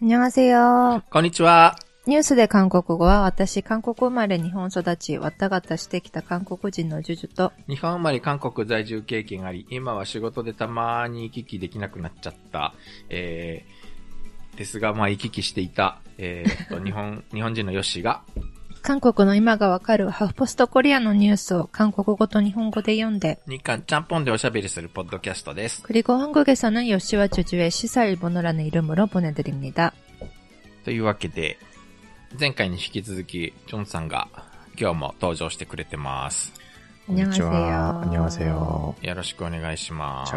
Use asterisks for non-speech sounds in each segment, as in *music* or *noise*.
にゃませよ。こんにちは。ニュースで韓国語は、私、韓国生まれ日本育ち、わったがたしてきた韓国人のジュジュと、日本生まれ韓国在住経験あり、今は仕事でたまに行き来できなくなっちゃった。えー、ですが、まあ行き来していた、えー、っと、日本、*laughs* 日本人のヨッシーが、韓国の今がわかるハフポストコリアのニュースを韓国語と日本語で読んで、日韓ちゃんぽんでおしゃべりするポッドキャストです。그리고한국에서는요시와주주의시사일본어라는이름으로보내드립니 다。 というわけで、前回に引き続き、ジョンさんが今日も登場してくれてます。こんにちは。こんにちは。よろしくお願いします。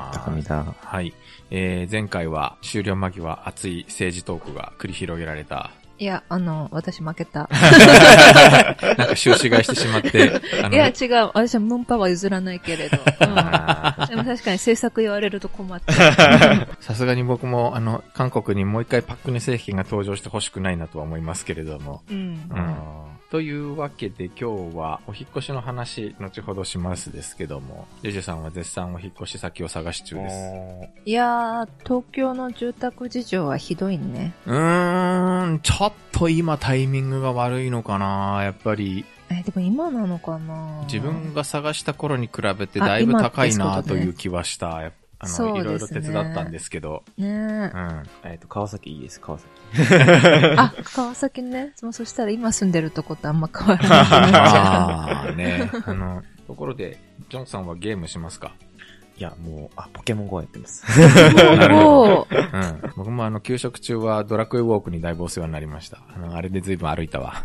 だ。はい。えー、前回は終了間際熱い政治トークが繰り広げられたいや、あの、私負けた。*laughs* なんか収支買いしてしまって。*laughs* いや、違う。私はムンパは譲らないけれど。うん、でも確かに制作言われると困って。*laughs* さすがに僕も、あの、韓国にもう一回パックネ製品が登場してほしくないなとは思いますけれども。うん。うんというわけで今日はお引越しの話、後ほどしますですけども、ジェジュさんは絶賛お引越し先を探し中です。いやー、東京の住宅事情はひどいね。うーん、ちょっと今タイミングが悪いのかなやっぱり。え、でも今なのかな自分が探した頃に比べてだいぶ高いなという気はした、やっあの、ね、いろいろ手伝ったんですけど。ねうん。えっ、ー、と、川崎いいです、川崎。*laughs* あ、川崎ね。そそしたら今住んでるとことあんま変わらない。*laughs* ああ、ね。あの、ところで、ジョンさんはゲームしますかいや、もう、あ、ポケモン GO やってます。*laughs* なるうん。僕もあの、給食中はドラクエウォークにだいぶお世話になりました。あの、あれで随分歩いたわ。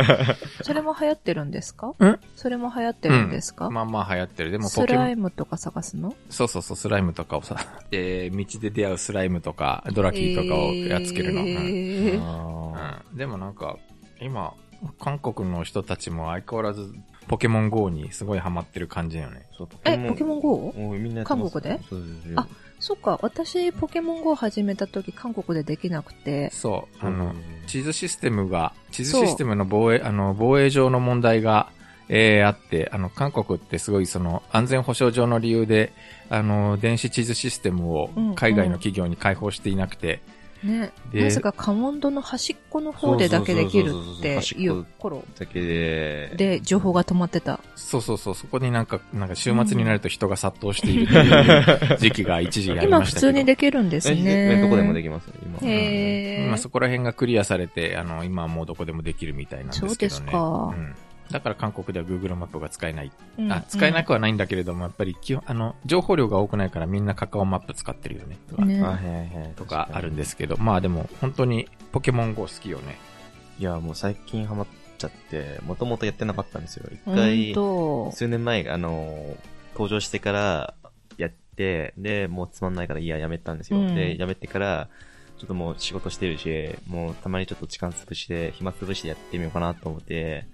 *laughs* それも流行ってるんですかんそれも流行ってるんですか、うん、まあまあ流行ってる。でもポケモン。スライムとか探すのそうそうそう、スライムとかをさ、えー、道で出会うスライムとか、ドラキーとかをやっつけるの。えでもなんか、今、韓国の人たちも相変わらずポケモン GO にすごいハマってる感じだよね。そうえ、ポケモン GO? 韓国でそうですよ。あ、そっか。私、ポケモン GO 始めた時、韓国でできなくて。そう。あの、地図システムが、地図システムの防衛、あの、防衛上の問題が、えー、あって、あの、韓国ってすごいその、安全保障上の理由で、あの、電子地図システムを海外の企業に開放していなくて、うんうんね、まさか家紋戸の端っこの方でだけできるっていう頃だけでで情報が止まってたそうそうそうそこになんかなんか週末になると人が殺到しているという時期が一時ありましたけど今普通にできるんですねどこでもできます今,、えー、今そこら辺がクリアされてあの今はもうどこでもできるみたいなんですけどねそうですか、うんだから韓国では Google マップが使えない。うん、あ、使えなくはないんだけれども、やっぱり基本、あの、情報量が多くないからみんなカカオマップ使ってるよね、とか、ね、とかあるんですけど、まあでも、本当にポケモン GO 好きよね。いや、もう最近ハマっちゃって、もともとやってなかったんですよ。一回、数年前、あの、登場してからやって、で、もうつまんないからいや、やめたんですよ。うん、で、やめてから、ちょっともう仕事してるし、もうたまにちょっと時間潰して、暇潰してやってみようかなと思って、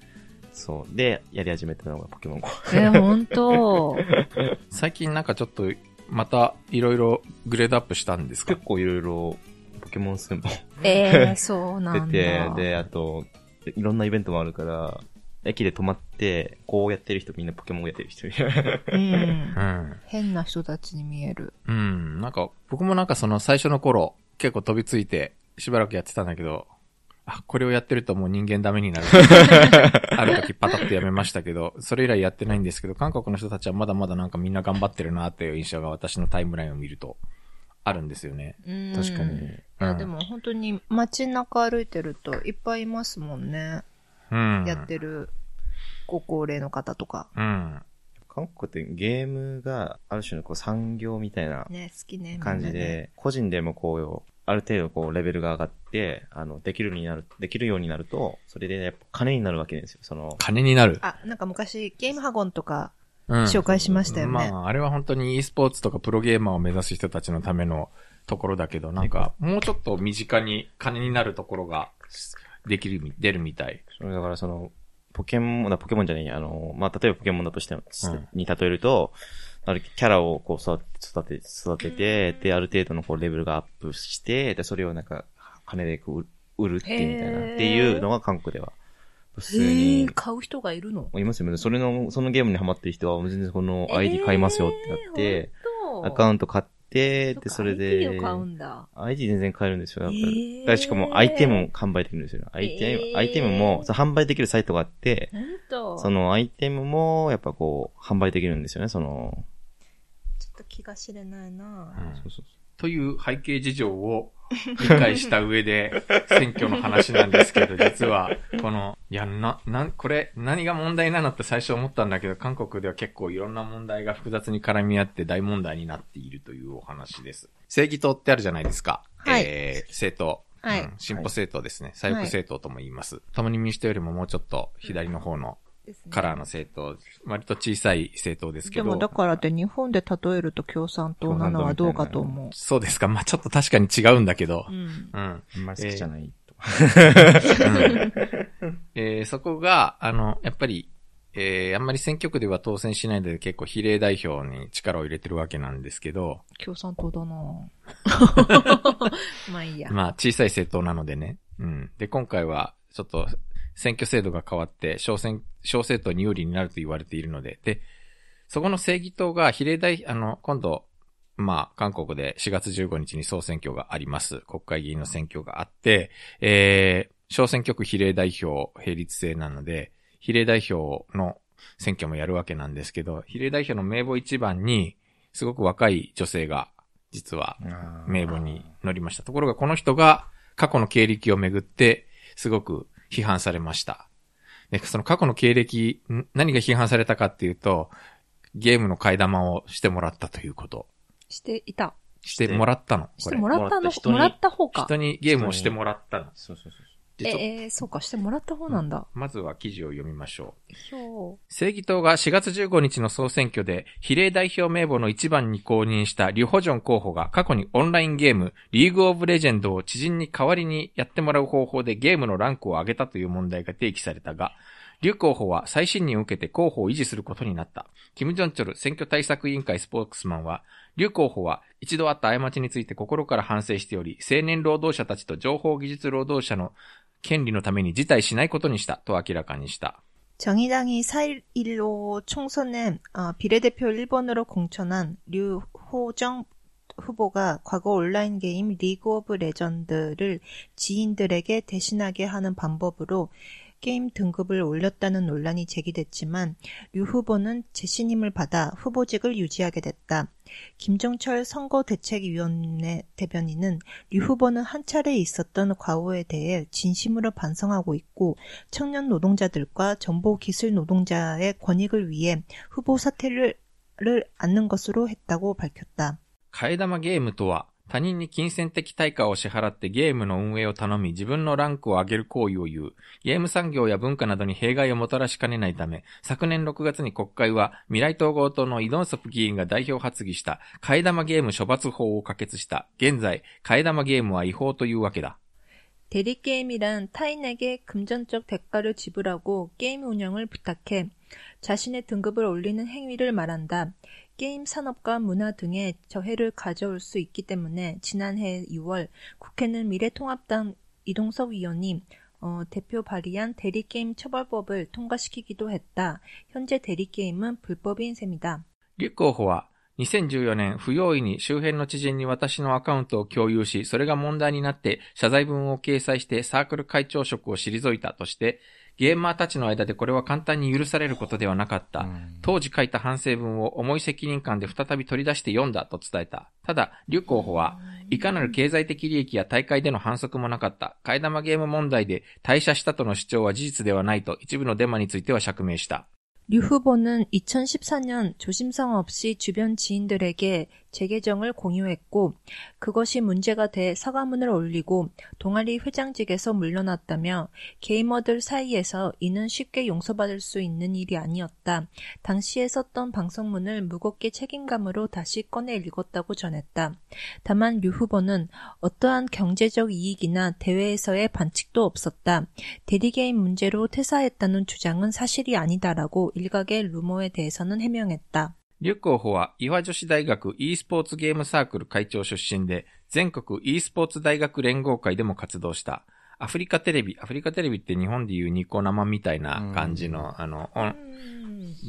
そう。で、やり始めたのがポケモン GO。え、本当 *laughs* 最近なんかちょっと、また、いろいろグレードアップしたんですか結構いろいろ、ポケモンスーもええー、そうなんだ。出て、で、あと、いろんなイベントもあるから、駅で泊まって、こうやってる人みんなポケモンやってる人うん。変な人たちに見える。うん。なんか、僕もなんかその最初の頃、結構飛びついて、しばらくやってたんだけど、あ、これをやってるともう人間ダメになる。*laughs* ある時パタッとやめましたけど、それ以来やってないんですけど、韓国の人たちはまだまだなんかみんな頑張ってるなっていう印象が私のタイムラインを見ると、あるんですよね。確かに。いや、でも本当に街中歩いてるといっぱいいますもんね。うん。やってるご高齢の方とか。うん。韓国ってゲームがある種のこう産業みたいな感じで、個人でもこうある程度こうレベルが上がって、あの、できるになる、できるようになると、それでやっぱ金になるわけですよ、その。金になるあ、なんか昔、ゲームハゴンとか、紹介しましたよね、うん。まあ、あれは本当に e スポーツとかプロゲーマーを目指す人たちのためのところだけど、なんか、もうちょっと身近に金になるところが、できる、出るみたい。それだからその、ポケモン、ポケモンじゃない、あの、まあ、例えばポケモンだとして、うん、に例えると、あるキャラをこう育て、育てて、で、ある程度のこうレベルがアップして、で、それをなんか、金でこう売るってみたいな、っていうのが韓国では。普通に。買う人がいるのいますよね。それの、そのゲームにハマってる人は、全然この ID 買いますよってなって、アカウント買って、で、それで。ID を買うんだ。ID 全然買えるんですよ。だから、しかも、アイテム販売できるんですよ。アイテム、アイテムも、販売できるサイトがあって、そのアイテムも、やっぱこう、販売できるんですよね。その、気がしれないな、うん、そうそうという背景事情を理解した上で、*laughs* 選挙の話なんですけど、実は、この、いや、な、な、これ、何が問題なのって最初思ったんだけど、韓国では結構いろんな問題が複雑に絡み合って大問題になっているというお話です。正義党ってあるじゃないですか。はい。えー、政党。はい。うん、進歩政党ですね。左翼政党とも言います。はい、たまに民主党よりももうちょっと左の方の、カラーの政党、割と小さい政党ですけど。でもだからって日本で例えると共産党なのはどうかと思う。そうですか。まあちょっと確かに違うんだけど。うん。うん。あんまり好きじゃないと。*laughs* えー、そこが、あの、やっぱり、えー、あんまり選挙区では当選しないので結構比例代表に力を入れてるわけなんですけど。共産党だな *laughs* まあいいや。まあ小さい政党なのでね。うん。で、今回はちょっと選挙制度が変わって小選、小政党に有利になると言われているので、で、そこの正義党が比例代、あの、今度、まあ、韓国で4月15日に総選挙があります。国会議員の選挙があって、えー、小選挙区比例代表並立制なので、比例代表の選挙もやるわけなんですけど、比例代表の名簿一番に、すごく若い女性が、実は、名簿に乗りました。ところが、この人が過去の経歴をめぐって、すごく批判されました。で、その過去の経歴、何が批判されたかっていうと、ゲームの替え玉をしてもらったということ。していた。してもらったの。してもらったの、もらった方か。人にゲームをしてもらったの。そうそうそう。ええー、そうか、してもらった方なんだ、まずは記事を読みましょう。正義党が4月15日の総選挙で、比例代表名簿の一番に公認したリュホジョン候補が過去にオンラインゲーム、リーグオブレジェンドを知人に代わりにやってもらう方法でゲームのランクを上げたという問題が提起されたが、リュ候補は再信任を受けて候補を維持することになった。キム・ジョンチョル選挙対策委員会スポークスマンは、リュ候補は一度あった過ちについて心から反省しており、青年労働者たちと情報技術労働者の 権利のために辞退しないことにしたと明らかにした。정의당이4일1로 총선에 어, 비례대표 1번으로 공천한 류호정 후보가 과거 온라인 게임 리그 오브 레전드를 지인들에게 대신하게 하는 방법으로 게임 등급을 올렸다는 논란이 제기됐지만 류 후보는 재신임을 받아 후보직을 유지하게 됐다. 김정철 선거대책위원회 대변인은 류 후보는 한 차례 있었던 과오에 대해 진심으로 반성하고 있고 청년 노동자들과 정보 기술 노동자의 권익을 위해 후보 사퇴를 않는 것으로 했다고 밝혔다. 替え玉ゲームとは他人に金銭的対価を支払ってゲームの運営を頼み、自分のランクを上げる行為を言う。ゲーム産業や文化などに弊害をもたらしかねないため、昨年6月に国会は未来統合党のイドンソプ議員が代表発議した、替え玉ゲーム処罰法を可決した。現在、替え玉ゲームは違法というわけだ。 대리게임이란 타인에게 금전적 대가를 지불하고 게임 운영을 부탁해 자신의 등급을 올리는 행위를 말한다. 게임 산업과 문화 등에 저해를 가져올 수 있기 때문에 지난해 6월 국회는 미래통합당 이동석 위원이 어, 대표 발의한 대리게임 처벌법을 통과시키기도 했다. 현재 대리게임은 불법인 셈이다. 立候補は2014年、不用意に周辺の知人に私のアカウントを共有し、それが問題になって謝罪文を掲載してサークル会長職を退いたとして、ゲーマーたちの間でこれは簡単に許されることではなかった。当時書いた反省文を重い責任感で再び取り出して読んだと伝えた。ただ、劉候補は、いかなる経済的利益や大会での反則もなかった。替え玉ゲーム問題で退社したとの主張は事実ではないと一部のデマについては釈明した。류 후보는 2 0 1 4년 조심성 없이 주변 지인들에게 재계정을 공유했고 그것이 문제가 돼 사과문을 올리고 동아리 회장직에서 물러났다며 게이머들 사이에서 이는 쉽게 용서받을 수 있는 일이 아니었다. 당시에 썼던 방송문을 무겁게 책임감으로 다시 꺼내 읽었다고 전했다. 다만 유 후보는 어떠한 경제적 이익이나 대회에서의 반칙도 없었다. 대리게임 문제로 퇴사했다는 주장은 사실이 아니다라고 일각의 루머에 대해서는 해명했다. リュックオ補は岩女子大学 e スポーツゲームサークル会長出身で、全国 e スポーツ大学連合会でも活動した。アフリカテレビ、アフリカテレビって日本でいうニコ生みたいな感じの、あの、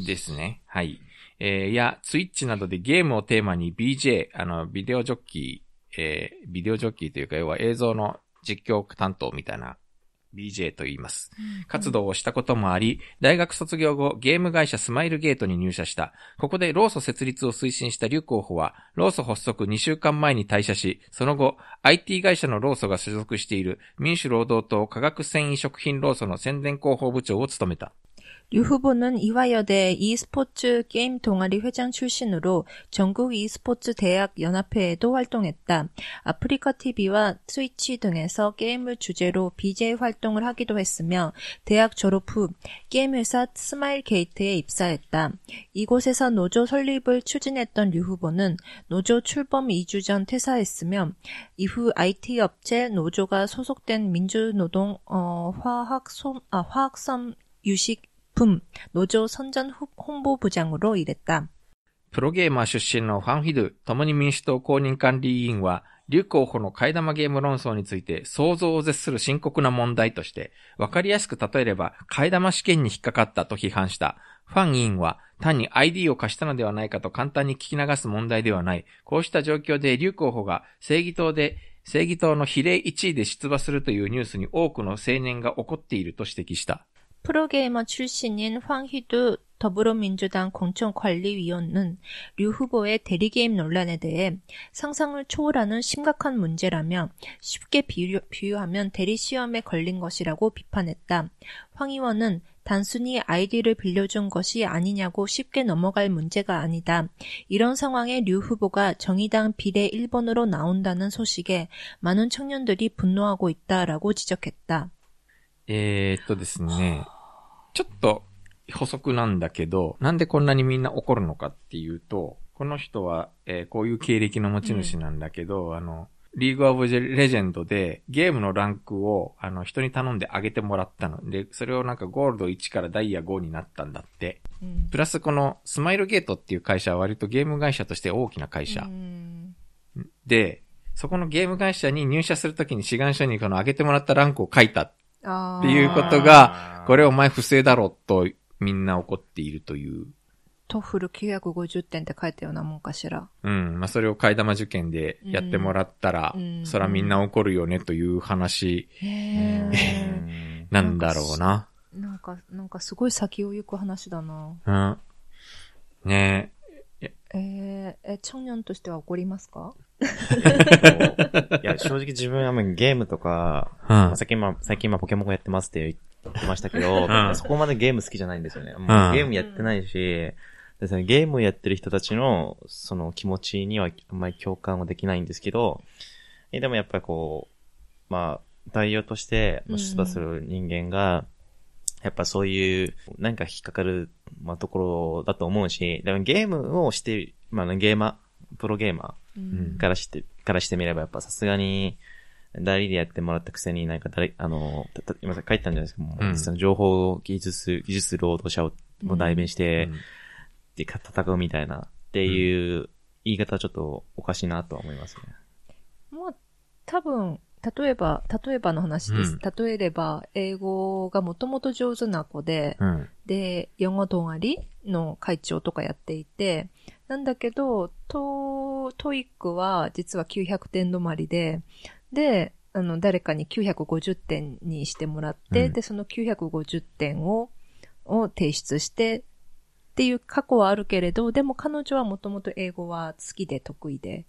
ですね。はい。えー、や、ツイッチなどでゲームをテーマに BJ、あの、ビデオジョッキー、えー、ビデオジョッキーというか、要は映像の実況担当みたいな BJ と言います。活動をしたこともあり、大学卒業後、ゲーム会社スマイルゲートに入社した。ここでローソ設立を推進した劉候補は、ローソ発足2週間前に退社し、その後、IT 会社のローソが所属している民主労働党科学繊維食品ローソの宣伝広報部長を務めた。류 후보는 이화여대 e스포츠 게임 동아리 회장 출신으로 전국 e스포츠 대학 연합회에도 활동했다. 아프리카 TV와 스위치 등에서 게임을 주제로 BJ 활동을 하기도 했으며 대학 졸업 후 게임 회사 스마일 게이트에 입사했다. 이곳에서 노조 설립을 추진했던 류 후보는 노조 출범 2주 전 퇴사했으며 이후 IT 업체 노조가 소속된 민주노동 어, 화학솜 아 화학섬 유식 プロ노조선전홍보부장으로일했다프로게이머출신のファン・フィドゥ、共に民主党公認管理委員は、劉候補の替え玉ゲーム論争について想像を絶する深刻な問題として、わかりやすく例えれば替え玉試験に引っかかったと批判した。ファン委員は単に ID を貸したのではないかと簡単に聞き流す問題ではない。こうした状況でウ候補が正義党で正義党の比例1位で出馬するというニュースに多くの青年が怒っていると指摘した。 프로게이머 출신인 황희두 더불어민주당 공천관리위원은 류 후보의 대리게임 논란에 대해 상상을 초월하는 심각한 문제라며 쉽게 비유, 비유하면 대리시험에 걸린 것이라고 비판했다. 황 의원은 단순히 아이디를 빌려준 것이 아니냐고 쉽게 넘어갈 문제가 아니다. 이런 상황에 류 후보가 정의당 비례 1번으로 나온다는 소식에 많은 청년들이 분노하고 있다라고 지적했다. えーっとです 예, ちょっと補足なんだけど、なんでこんなにみんな怒るのかっていうと、この人は、えー、こういう経歴の持ち主なんだけど、うん、あの、リーグオブレジェンドでゲームのランクをあの人に頼んであげてもらったので、それをなんかゴールド1からダイヤ5になったんだって。うん、プラスこのスマイルゲートっていう会社は割とゲーム会社として大きな会社。うん、で、そこのゲーム会社に入社するときに志願者にこの上げてもらったランクを書いたっっていうことが、これお前不正だろとみんな怒っているという。トフル950点って書いたようなもんかしら。うん。まあ、それを替え玉受験でやってもらったら、うん、そらみんな怒るよねという話、うん、なんだろうな。なんか、なんかすごい先を行く話だな。うん。ねえ。えー、え、チャンョンとしては怒りますか *laughs* いや、正直自分、はまゲームとか、うん最近まあ、最近まあポケモンやってますって言ってましたけど、うん、そこまでゲーム好きじゃないんですよね。うん、ゲームやってないし、ですね、ゲームやってる人たちの、その気持ちにはあんまり共感はできないんですけど、えでもやっぱりこう、まあ、代表として出馬する人間が、やっぱそういう、なんか引っかかる、まあ、ところだと思うし、でもゲームをしてまあ、ゲーマー、プロゲーマーからして、うん、からしてみれば、やっぱさすがに、代理でやってもらったくせに、なんか誰、あの、たた今書いたんじゃないですか、もう、うん、その情報技術、技術労働者をも代弁して、うん、で、戦うみたいな、っていう言い方はちょっとおかしいなとは思いますね。もう、多分、例えば、例えばの話です。うん、例えれば、英語がもともと上手な子で、うん、で、ヨガゴドンの会長とかやっていて、なんだけど、ト、トイックは実は900点止まりで、で、あの、誰かに950点にしてもらって、うん、で、その950点を、を提出して、っていう過去はあるけれど、でも彼女はもともと英語は好きで得意で、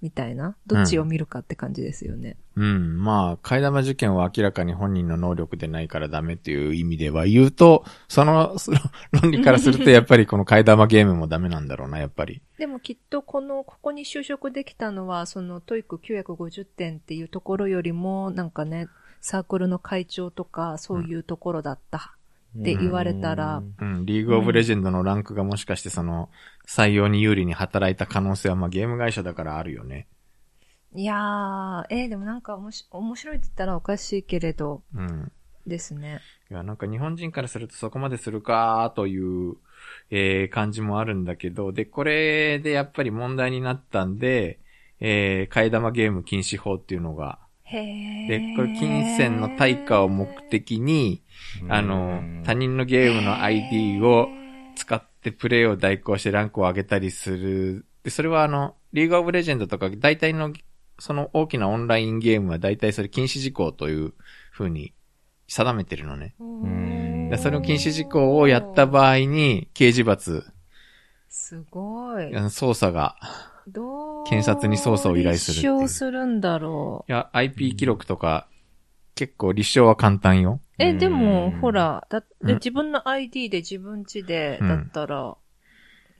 みたいな、どっちを見るかって感じですよね。うん、うん、まあ、替え玉受験は明らかに本人の能力でないからダメっていう意味では言うと、その、そ *laughs* の論理からするとやっぱりこの替え玉ゲームもダメなんだろうな、やっぱり。でもきっとこの、ここに就職できたのは、そのトイック950点っていうところよりも、なんかね、サークルの会長とか、そういうところだったって言われたら。うん、リーグオブレジェンドのランクがもしかしてその、採用に有利に働いた可能性は、まあゲーム会社だからあるよね。いやー、えー、でもなんかおもし面白いって言ったらおかしいけれど、うん。ですね。いや、なんか日本人からするとそこまでするかーという、えー、感じもあるんだけど、で、これでやっぱり問題になったんで、えー、替え玉ゲーム禁止法っていうのが、へで、これ金銭の対価を目的に、あの、他人のゲームの ID を使ってプレイを代行してランクを上げたりする。で、それはあの、リーグオブレジェンドとか、大体の、その大きなオンラインゲームは大体それ禁止事項という風に定めてるのね。でそれを禁止事項をやった場合に、刑事罰。すごい。捜査が。どう検察に捜査を依頼する。立証するんだろう。いや、IP 記録とか、結構立証は簡単よ。え、でも、ほら、だって自分の ID で自分ちで、だったら、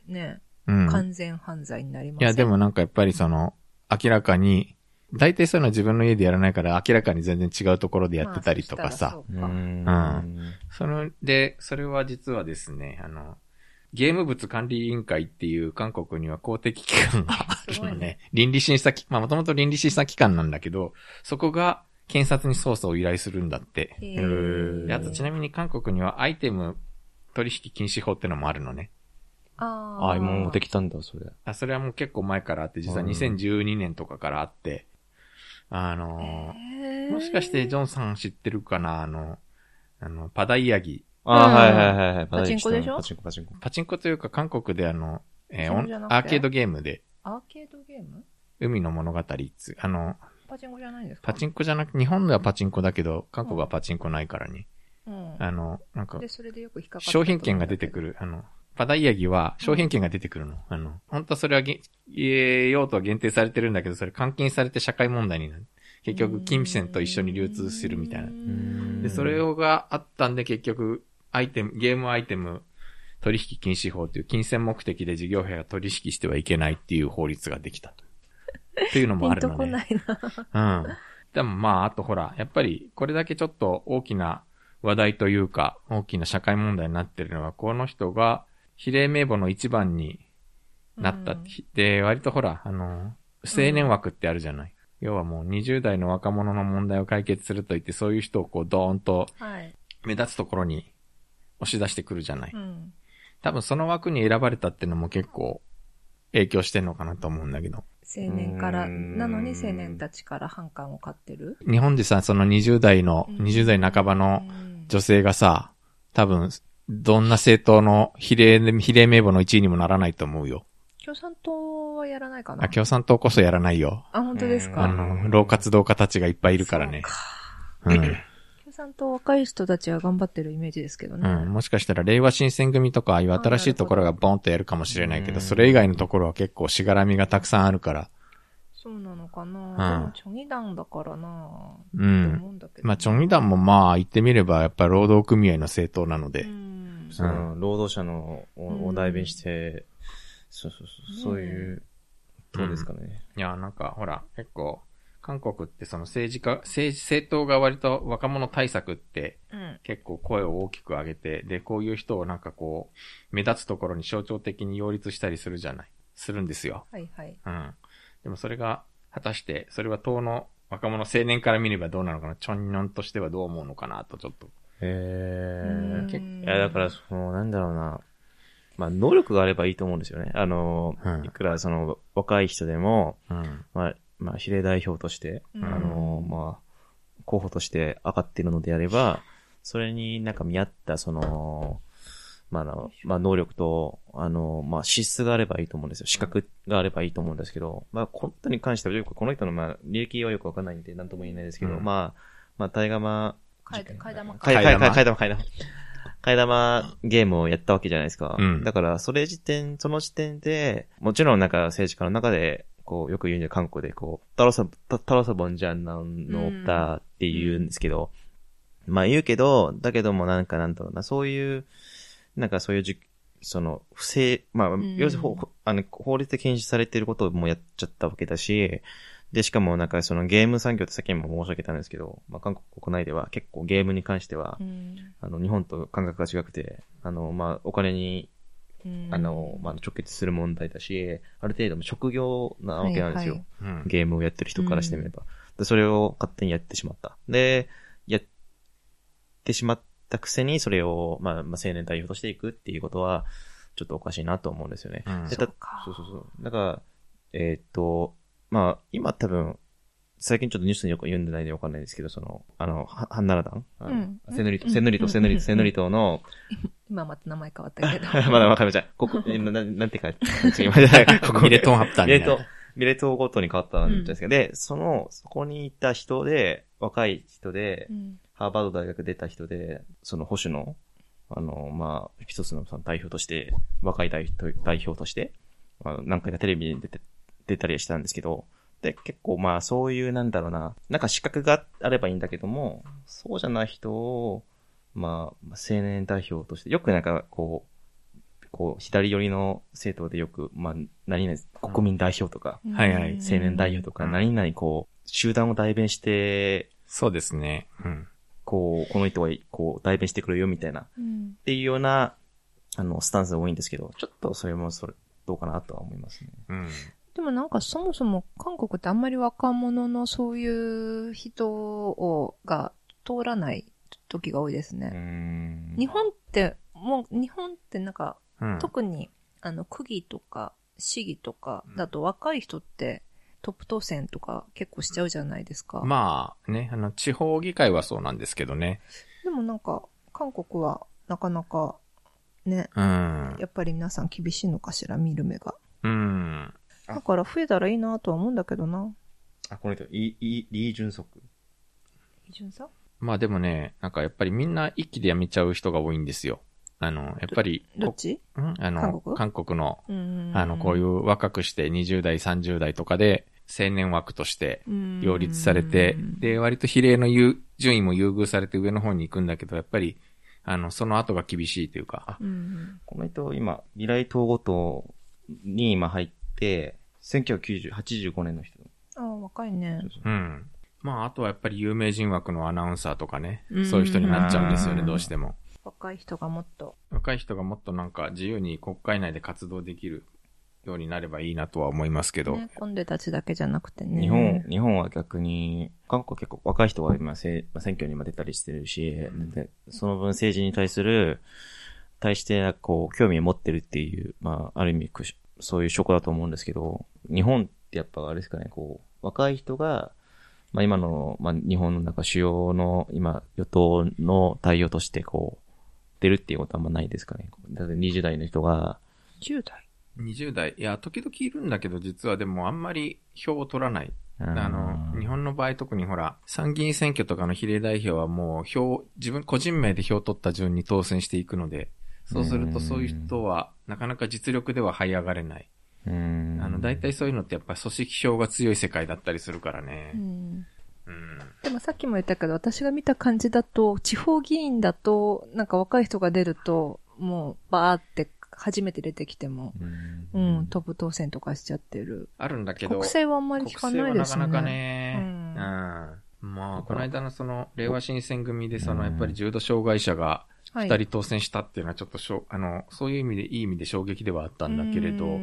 ね、完全犯罪になりますいや、でもなんかやっぱりその、明らかに、大体そういうの自分の家でやらないから、明らかに全然違うところでやってたりとかさ。まあ、うかうん。その、で、それは実はですね、あの、ゲーム物管理委員会っていう韓国には公的機関があるのね。ね倫理審査機、まあもともと倫理審査機関なんだけど、そこが、検察に捜査を依頼するんだって。であとちなみに韓国にはアイテム取引禁止法ってのもあるのね。ああ。あ、今持ってきたんだ、それ。あ、それはもう結構前からあって、実は2012年とかからあって、あのー、もしかしてジョンさん知ってるかな、あの、あの、パダイヤギ。ああ、はいはいはいはい。パチンコでしょパチンコ、パチンコ。パチンコというか韓国であの、えー、アーケードゲームで。アーケードゲーム海の物語あの、パチンコじゃないんですかパチンコじゃなく、日本ではパチンコだけど、韓国はパチンコないからに。うん。あの、なんか、商品券が出てくる、あの、パダイヤギは商品券が出てくるの。うん、あの、本当それはげ、用途は限定されてるんだけど、それ換金されて社会問題になる。結局、金銭と一緒に流通するみたいな。で、それがあったんで、結局、アイテム、ゲームアイテム取引禁止法という金銭目的で事業者が取引してはいけないっていう法律ができたと。っていうのもあるので。ピンとこないな。うん。でもまあ、あとほら、やっぱりこれだけちょっと大きな話題というか、大きな社会問題になってるのは、この人が比例名簿の一番になった。うん、で、割とほら、あの、青年枠ってあるじゃない。うん、要はもう20代の若者の問題を解決すると言って、そういう人をこうドーンと目立つところに押し出してくるじゃない。はい、うん、多分その枠に選ばれたってのも結構影響してんのかなと思うんだけど。青年から、なのに青年たちから反感を買ってる日本でさ、その20代の、20代半ばの女性がさ、多分、どんな政党の比例、比例名簿の1位にもならないと思うよ。共産党はやらないかなあ、共産党こそやらないよ。あ、本当ですかあの、老活動家たちがいっぱいいるからね。そうか。うん。さんと若い人たちは頑張ってるイメージですけどね。うん。もしかしたら令和新選組とか、ああいう新しいところがボンとやるかもしれないけど、それ以外のところは結構しがらみがたくさんあるから。そうなのかな、うん、でもチョギダだからなうん。まあ、チョギダもまあ、言ってみれば、やっぱ労働組合の政党なので。うん。その、労働者のお代弁して、そうそうそう、そういう、どうですかね。いや、なんか、ほら、結構、韓国ってその政治家、政治、政党が割と若者対策って結構声を大きく上げて、うん、で、こういう人をなんかこう、目立つところに象徴的に擁立したりするじゃない、するんですよ。はいはい。うん。でもそれが、果たして、それは党の若者青年から見ればどうなのかな、チョンニョンとしてはどう思うのかなとちょっと。へえ。いや、だからその、なんだろうな。まあ、能力があればいいと思うんですよね。あの、うん、いくらその、若い人でも、うん、まあ、まあ、比例代表として、うん、あの、まあ、候補として上がっているのであれば、それになんか見合った、その、まあ、まあ、能力と、あの、まあ、資質があればいいと思うんですよ。資格があればいいと思うんですけど、まあ、この人に関しては、よくこの人の、まあ、履歴はよくわかんないんで、なんとも言えないですけど、うん、まあ、まあ、タイガマ、カイダか。カイダマ、カイダマ、カイダマゲームをやったわけじゃないですか。うん、だから、それ時点、その時点で、もちろんなんか政治家の中で、こう、よく言うんで、韓国で、こう、ロサ、さ、タロサボンじゃんなんのだって言うんですけど、うん、まあ言うけど、だけどもなんかなんだろうな、そういう、なんかそういうじ、その、不正、まあ、要するにあの法律で禁止されてることをもうやっちゃったわけだし、で、しかもなんかそのゲーム産業って先にも申し上げたんですけど、まあ韓国国内では結構ゲームに関しては、うん、あの日本と感覚が違くて、あの、まあお金にあの、まあ、直結する問題だし、ある程度職業なわけなんですよ。はいはい、ゲームをやってる人からしてみれば、うん、それを勝手にやってしまった。で、やってしまったくせに、それを、まあ、まあ、青年代表としていくっていうことは、ちょっとおかしいなと思うんですよね。うん、そうそうそう。だから、えー、っと、まあ、今多分、最近ちょっとニュースによく読んでないんでわかんないですけど、その、あの、ハンナラダンうん。セヌリト、セヌリト、セヌリト、セヌリトの、*laughs* 今また名前変わったけど。*laughs* まだわかりました。ここ、*laughs* ななんて書いて、すいません。ここミレトンハプタンミレトミレトごとに変わったんじゃないですか。で、その、そこにいた人で、若い人で、ハーバード大学出た人で、その保守の、あの、まあ、一つの代表として、若い代表として、何回かテレビに出て、出たりしたんですけど、って結構まあそういうなんだろうな、なんか資格があればいいんだけども、そうじゃない人を、まあ、青年代表として、よくなんかこう、こう、左寄りの政党でよく、まあ、何々、国民代表とか、はいはい。青年代表とか、何々こう、集団を代弁して、そうですね。うん。こう、この人は、こう、代弁してくれよ、みたいな、うん、っていうような、あの、スタンスが多いんですけど、ちょっとそれも、それ、どうかなとは思いますね。うん。でもなんかそもそも韓国ってあんまり若者のそういう人をが通らない時が多いですね。日本って、もう日本ってなんか、うん、特にあの区議とか市議とかだと若い人ってトップ当選とか結構しちゃうじゃないですか。まあね、あの地方議会はそうなんですけどね。でもなんか韓国はなかなかね、うん、やっぱり皆さん厳しいのかしら、見る目が。うん。だから増えたらいいなとは思うんだけどな。あ、この人、い、い、リー・ジュンソク。リー・ジュンソまあでもね、なんかやっぱりみんな一気で辞めちゃう人が多いんですよ。あの、やっぱり、どっちうん、あの、韓国の、あの、こういう若くして20代、30代とかで、青年枠として擁立されて、で、割と比例の順位も優遇されて上の方に行くんだけど、やっぱり、あの、その後が厳しいというか。うこの人、今、未来統合党に今入って、て、1985年の人。ああ、若いね。うん。まあ、あとはやっぱり有名人枠のアナウンサーとかね、そういう人になっちゃうんですよね、どうしても。若い人がもっと。若い人がもっとなんか自由に国会内で活動できるようになればいいなとは思いますけど。ね、混んでたちだけじゃなくてね。日本、日本は逆に、韓国は結構若い人が今せ、選挙に今出たりしてるし、んでその分政治に対する、対して、こう、興味を持ってるっていう、まあ、ある意味、そういう証拠だと思うんですけど、日本ってやっぱあれですかね、こう、若い人が、まあ今の、まあ日本の中主要の、今、与党の対応としてこう、出るっていうことはあんまないですかね。だって20代の人が。10代 ?20 代。いや、時々いるんだけど、実はでもあんまり票を取らない。あの、日本の場合特にほら、参議院選挙とかの比例代表はもう票、自分、個人名で票を取った順に当選していくので、そうするとそういう人は、なかなか実力では這い上がれない。うん。あの、大体そういうのってやっぱ組織票が強い世界だったりするからね。うん。うん、でもさっきも言ったけど、私が見た感じだと、地方議員だと、なんか若い人が出ると、もう、バーって初めて出てきても、うん、うん、トップ当選とかしちゃってる。あるんだけど。国政はあんまり聞かないですね。なかなかね、うん。うん、まあ、この間のその、令和新選組でその、やっぱり重度障害者が、うん二人当選したっていうのはちょっとしょ、あの、そういう意味で、いい意味で衝撃ではあったんだけれど、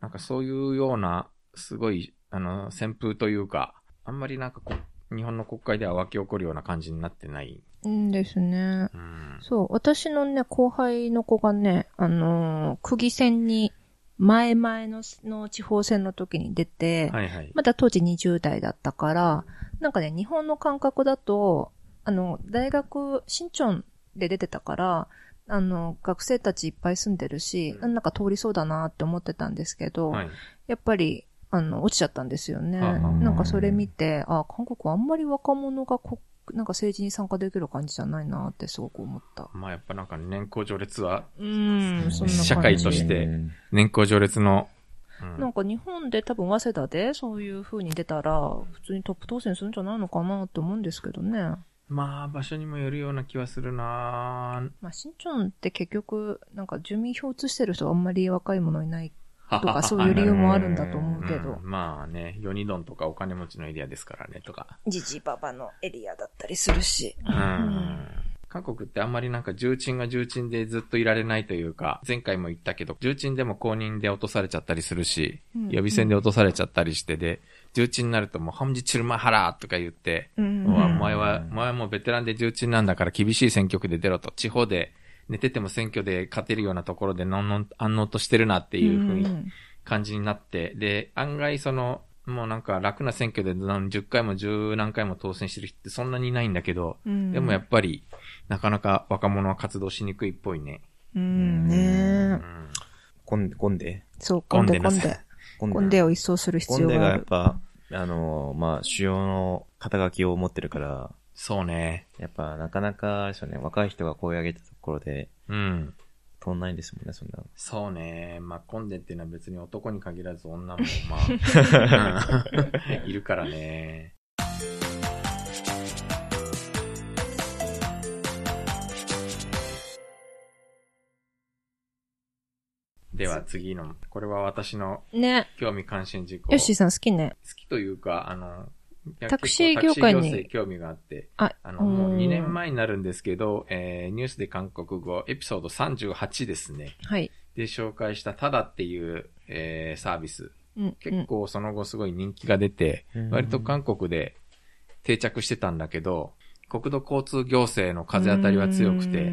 なんかそういうような、すごい、あの、旋風というか、あんまりなんかこ日本の国会では沸き起こるような感じになってない。うんですね。うん、そう、私のね、後輩の子がね、あのー、区議選に、前々のの地方選の時に出て、はいはい、まだ当時20代だったから、なんかね、日本の感覚だと、あの、大学、新町で出てたから、あの、学生たちいっぱい住んでるし、なんか通りそうだなって思ってたんですけど、はい、やっぱり、あの、落ちちゃったんですよね。なんかそれ見て、あ、韓国あんまり若者がこなんか政治に参加できる感じじゃないなってすごく思った。まあやっぱなんか年功序列は、うん、そんな社会として年功序列の、うん、なんか日本で多分早稲田でそういう風に出たら、普通にトップ当選するんじゃないのかなって思うんですけどね。まあ、場所にもよるような気はするなまあ、新町って結局、なんか住民票移してる人はあんまり若い者いないとか、そういう理由もあるんだと思うけど。まあね、ヨニドンとかお金持ちのエリアですからね、とか。じじばばのエリアだったりするし。うん韓国ってあんまりなんか重鎮が重鎮でずっといられないというか、前回も言ったけど、重鎮でも公認で落とされちゃったりするし、うん、予備選で落とされちゃったりしてで、重鎮になるともう、ハムジチルマハラとか言って、うん、お前は、お前はもうベテランで重鎮なんだから厳しい選挙区で出ろと、地方で寝てても選挙で勝てるようなところでのんのん、安納としてるなっていうふうに感じになって、で、案外その、もうなんか楽な選挙で10回も10何回も当選してる人ってそんなにいないんだけど、でもやっぱり、なかなか若者は活動しにくいっぽいね。うん、ね混んで、混んで。そう、混んで、混んで。混んでを一掃する必要がある。混んでがやっぱ、あの、まあ、主要の肩書きを持ってるから。そうね。やっぱ、なかなか、そうね、若い人が声上げたところで。うん。通んないですもんね、そんなそうね。まあ、混んでっていうのは別に男に限らず女も、まあ、*laughs* *laughs* いるからね。では次の、これは私のね。興味関心事項。ヨッシーさん好きね。好きというか、あの、タクシー業界に。興味があって。あ、あの、もう2年前になるんですけど、えー、ニュースで韓国語、エピソード38ですね。はい。で、紹介した、ただっていう、えー、サービス。うん、結構その後すごい人気が出て、うん、割と韓国で定着してたんだけど、国土交通行政の風当たりは強くて、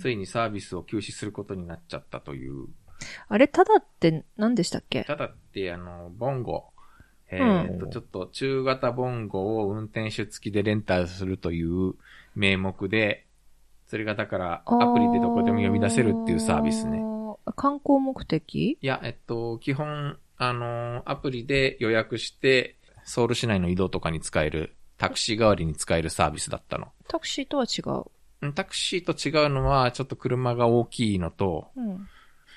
ついにサービスを休止することになっちゃったというあれ、ただって何でしたっけただって、あの、ボンゴ。えー、っと、うん、ちょっと中型ボンゴを運転手付きでレンタルするという名目で、それがだからアプリでどこでも呼び出せるっていうサービスね。観光目的いや、えっと、基本、あの、アプリで予約して、ソウル市内の移動とかに使える、タクシー代わりに使えるサービスだったの。タクシーとは違うタクシーと違うのは、ちょっと車が大きいのと、うん、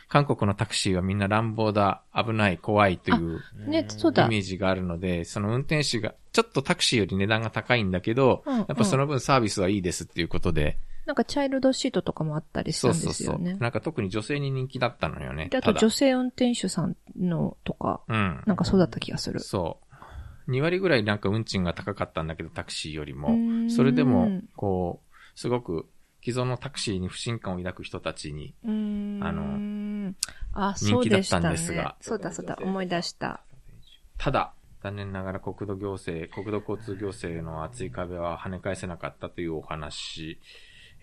韓国のタクシーはみんな乱暴だ、危ない、怖いという、ね、そうだ。イメージがあるので、その運転手が、ちょっとタクシーより値段が高いんだけど、うんうん、やっぱその分サービスはいいですっていうことで。なんかチャイルドシートとかもあったりしるんですよね。そうそうそうなんか特に女性に人気だったのよね。あと女性運転手さんのとか、うん、なんかそうだった気がする。そう。2割ぐらいなんか運賃が高かったんだけど、タクシーよりも。それでも、こう、すごく既存のタクシーに不信感を抱く人たちに、あの、、あ、そうだったんですが。そう、だそうだ、思い出した。ただ、残念ながら国土行政、国土交通行政の厚い壁は跳ね返せなかったというお話。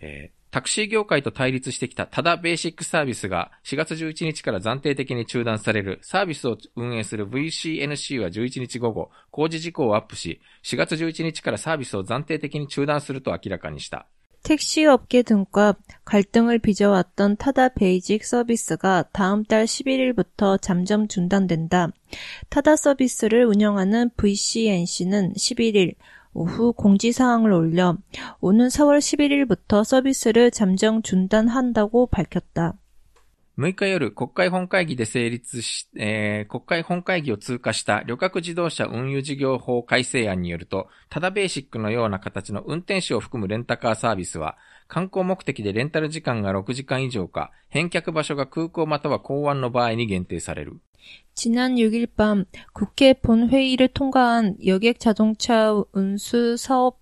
えー、タクシー業界と対立してきたただベーシックサービスが4月11日から暫定的に中断されるサービスを運営する VCNC は11日午後、工事事項をアップし、4月11日からサービスを暫定的に中断すると明らかにした。 택시업계 등과 갈등을 빚어왔던 타다 베이직 서비스가 다음 달 11일부터 잠정 중단된다. 타다 서비스를 운영하는 VCNC는 11일 오후 공지사항을 올려 오는 4월 11일부터 서비스를 잠정 중단한다고 밝혔다. 6日夜、国会本会議で成立し、えー、国会本会議を通過した旅客自動車運輸事業法改正案によると、ただベーシックのような形の運転手を含むレンタカーサービスは、観光目的でレンタル時間が6時間以上か、返却場所が空港または港湾の場合に限定される。지난6일밤국회본회의를통과한여객자동차사업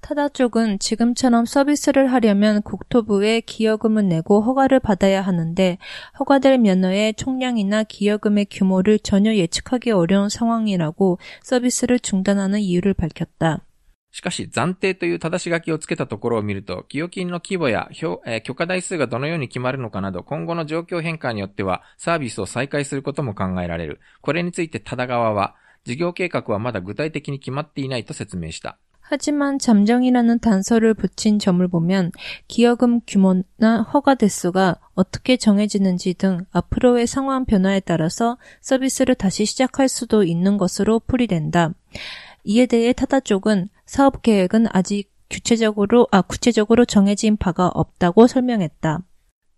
타다쪽은지금처럼서비스를하려면국토부에기여금을내고허가를받아야하는데허가될면허의총량이나기여금의규모를전혀예측하기어려운상황이라고서비스를중단하는이유를밝혔다しかし、暫定という正し書きをつけたところを見ると、寄与金の規模や、えー、許可台数がどのように決まるのかなど、今後の状況変化によっては、サービスを再開することも考えられる。これについて、ただ側は、事業計画はまだ具体的に決まっていないと説明した。 하지만 잠정이라는 단서를 붙인 점을 보면 기여금 규모나 허가 대수가 어떻게 정해지는지 등 앞으로의 상황 변화에 따라서 서비스를 다시 시작할 수도 있는 것으로 풀이된다. 이에 대해 타다 쪽은 사업 계획은 아직 규체적으로, 아, 구체적으로 정해진 바가 없다고 설명했다.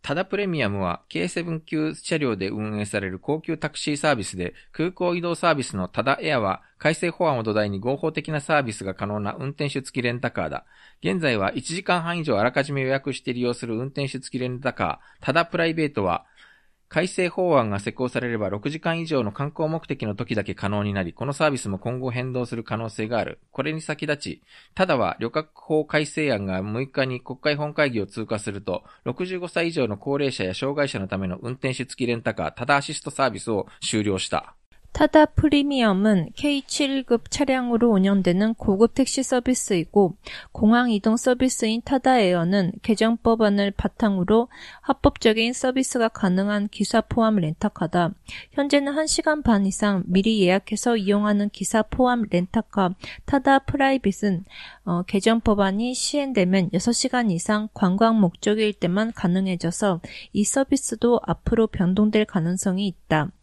タダプレミアムは K7 級車両で運営される高級タクシーサービスで、空港移動サービスのタダエアは、改正法案を土台に合法的なサービスが可能な運転手付きレンタカーだ。現在は1時間半以上あらかじめ予約して利用する運転手付きレンタカー、タダプライベートは、改正法案が施行されれば6時間以上の観光目的の時だけ可能になり、このサービスも今後変動する可能性がある。これに先立ち、ただは旅客法改正案が6日に国会本会議を通過すると、65歳以上の高齢者や障害者のための運転手付きレンタカー、ただアシストサービスを終了した。 타다 프리미엄은 K7급 차량으로 운영되는 고급 택시 서비스이고 공항 이동 서비스인 타다 에어는 개정법안을 바탕으로 합법적인 서비스가 가능한 기사 포함 렌터카다. 현재는 1시간 반 이상 미리 예약해서 이용하는 기사 포함 렌터카 타다 프라이빗은 어, 개정법안이 시행되면 6시간 이상 관광 목적일 때만 가능해져서 이 서비스도 앞으로 변동될 가능성이 있다.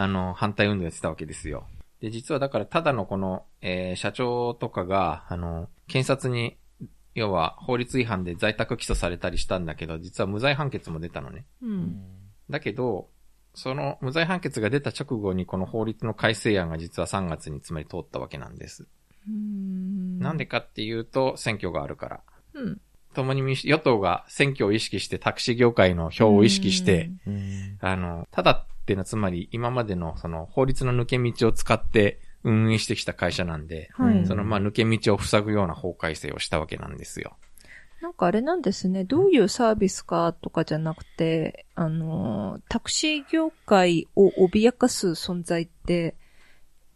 あの、反対運動やってたわけですよ。で、実はだから、ただのこの、えー、社長とかが、あの、検察に、要は、法律違反で在宅起訴されたりしたんだけど、実は無罪判決も出たのね。うん。だけど、その無罪判決が出た直後にこの法律の改正案が実は3月につまり通ったわけなんです。んなんでかっていうと、選挙があるから。うん。共に与党が選挙を意識してタクシー業界の票を意識して、あの、ただっていうのは、つまり今までのその法律の抜け道を使って運営してきた会社なんで、はい、そのまあ抜け道を塞ぐような法改正をしたわけなんですよ。なんかあれなんですね、どういうサービスかとかじゃなくて、あの、タクシー業界を脅かす存在って、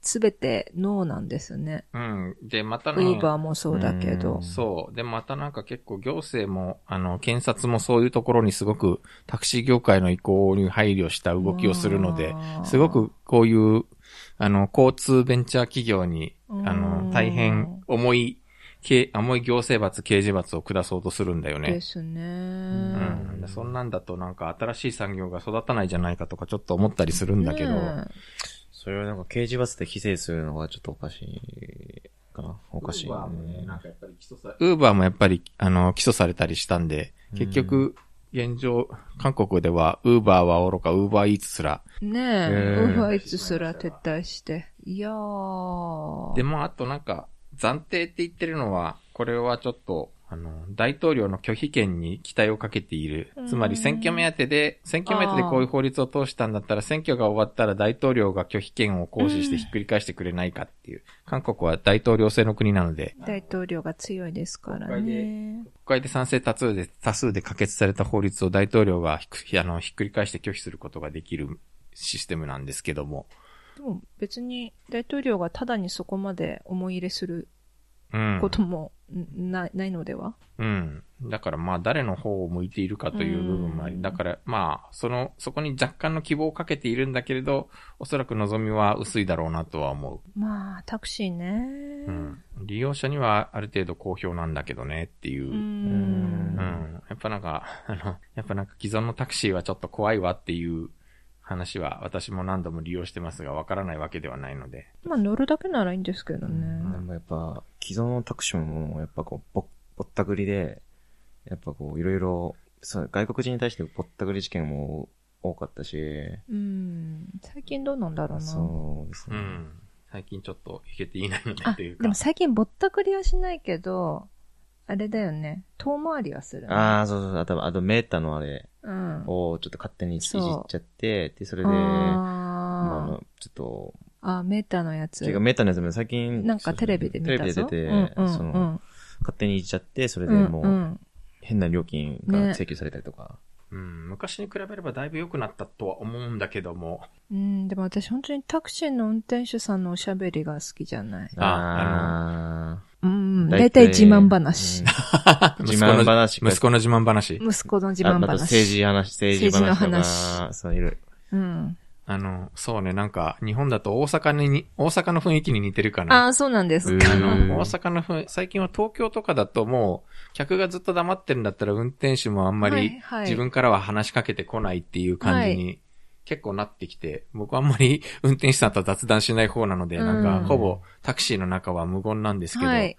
すべてノーなんですね。うん。で、またか。ウーバーもそうだけど。そう。で、またなんか結構行政も、あの、検察もそういうところにすごくタクシー業界の意向に配慮した動きをするので、すごくこういう、あの、交通ベンチャー企業に、あの、大変重い、重い行政罰、刑事罰を下そうとするんだよね。ですね。うん。そんなんだとなんか新しい産業が育たないじゃないかとかちょっと思ったりするんだけど、それはなんか刑事罰で規制するのがちょっとおかしいかな。おかしい、ウーバーもね、なんかやっぱり起訴されウーバーもやっぱり、あの、起訴されたりしたんで、結局、現状、韓国では、ウーバーはおろか、ウーバーイーツすら。ねえ、ウーバーイーツすら撤退して。いやー。でも、あとなんか、暫定って言ってるのは、これはちょっと、あの、大統領の拒否権に期待をかけている。つまり選挙目当てで、選挙目当てでこういう法律を通したんだったら、選挙が終わったら大統領が拒否権を行使してひっくり返してくれないかっていう。韓国は大統領制の国なので。大統領が強いですからね。国会で賛成多数で、多数で可決された法律を大統領がひくあのひっくり返して拒否することができるシステムなんですけども。でも別に大統領がただにそこまで思い入れすることもな,、ないのでは、うん、だからまあ誰の方を向いているかという部分もあり、だからまあその、そこに若干の希望をかけているんだけれど、おそらく望みは薄いだろうなとは思う。まあタクシーね。うん。利用者にはある程度好評なんだけどねっていう。うん,、うん。やっぱなんか、あの、やっぱなんか既存のタクシーはちょっと怖いわっていう話は私も何度も利用してますが、わからないわけではないので。まあ乗るだけならいいんですけどね。うん、でもやっぱ、既存のタクシーもやっぱこう、ぼったくりで、やっぱこう、いろいろ、外国人に対してぼったくり事件も多かったし。うん。最近どうなんだろうな。そうですね。うん。最近ちょっと行けていないのでというか。でも最近ぼったくりはしないけど、あれだよね。遠回りはする、ね。ああ、そうそうあと、あとメーターのあれをちょっと勝手にいじっちゃって、で、それで、あの、ちょっと、あ、メーターのやつ。てか、メーターのやつも最近、なんかテレビで見たテレビで出て、うんうん、その、勝手にいじっちゃって、それでもう、うんうん、変な料金が請求されたりとか。ね、うん、昔に比べればだいぶ良くなったとは思うんだけども。うん、でも私本当にタクシーの運転手さんのおしゃべりが好きじゃない。ああ、うん、*laughs* 自慢話。自慢話。息子の自慢話。息子の自慢話。政治話、政治話。の話。そういる。うん。あの、そうね、なんか、日本だと大阪に、大阪の雰囲気に似てるかな。ああ、そうなんですか。あの、大阪の雰囲気、最近は東京とかだともう、客がずっと黙ってるんだったら運転手もあんまり、自分からは話しかけてこないっていう感じに結構なってきて、僕あんまり *laughs* 運転手さんと雑談しない方なので、うん、なんかほぼタクシーの中は無言なんですけど、はい、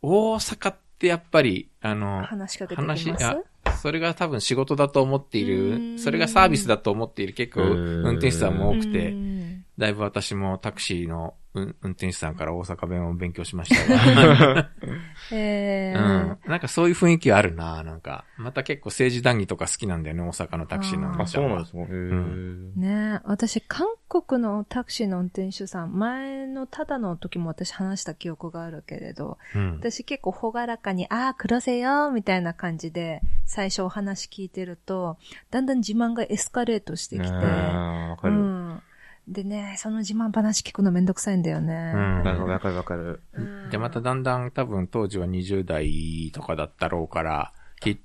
大阪ってやっぱり、あの、話しかけてきますそれが多分仕事だと思っている、それがサービスだと思っている結構運転手さんも多くて、だいぶ私もタクシーの運転手さんから大阪弁を勉強しましたが。え *laughs* ー、うん。なんかそういう雰囲気あるななんか。また結構政治談義とか好きなんだよね、大阪のタクシーのん。そうなんですか、うん、ね私、韓国のタクシーの運転手さん、前のただの時も私話した記憶があるけれど、うん、私結構ほがらかに、ああ、暮らせよみたいな感じで、最初お話聞いてると、だんだん自慢がエスカレートしてきて、わかる。うんでね、その自慢話聞くのめんどくさいんだよね。うん、なるほど、わかるわかる。で、まただんだん多分当時は20代とかだったろうから、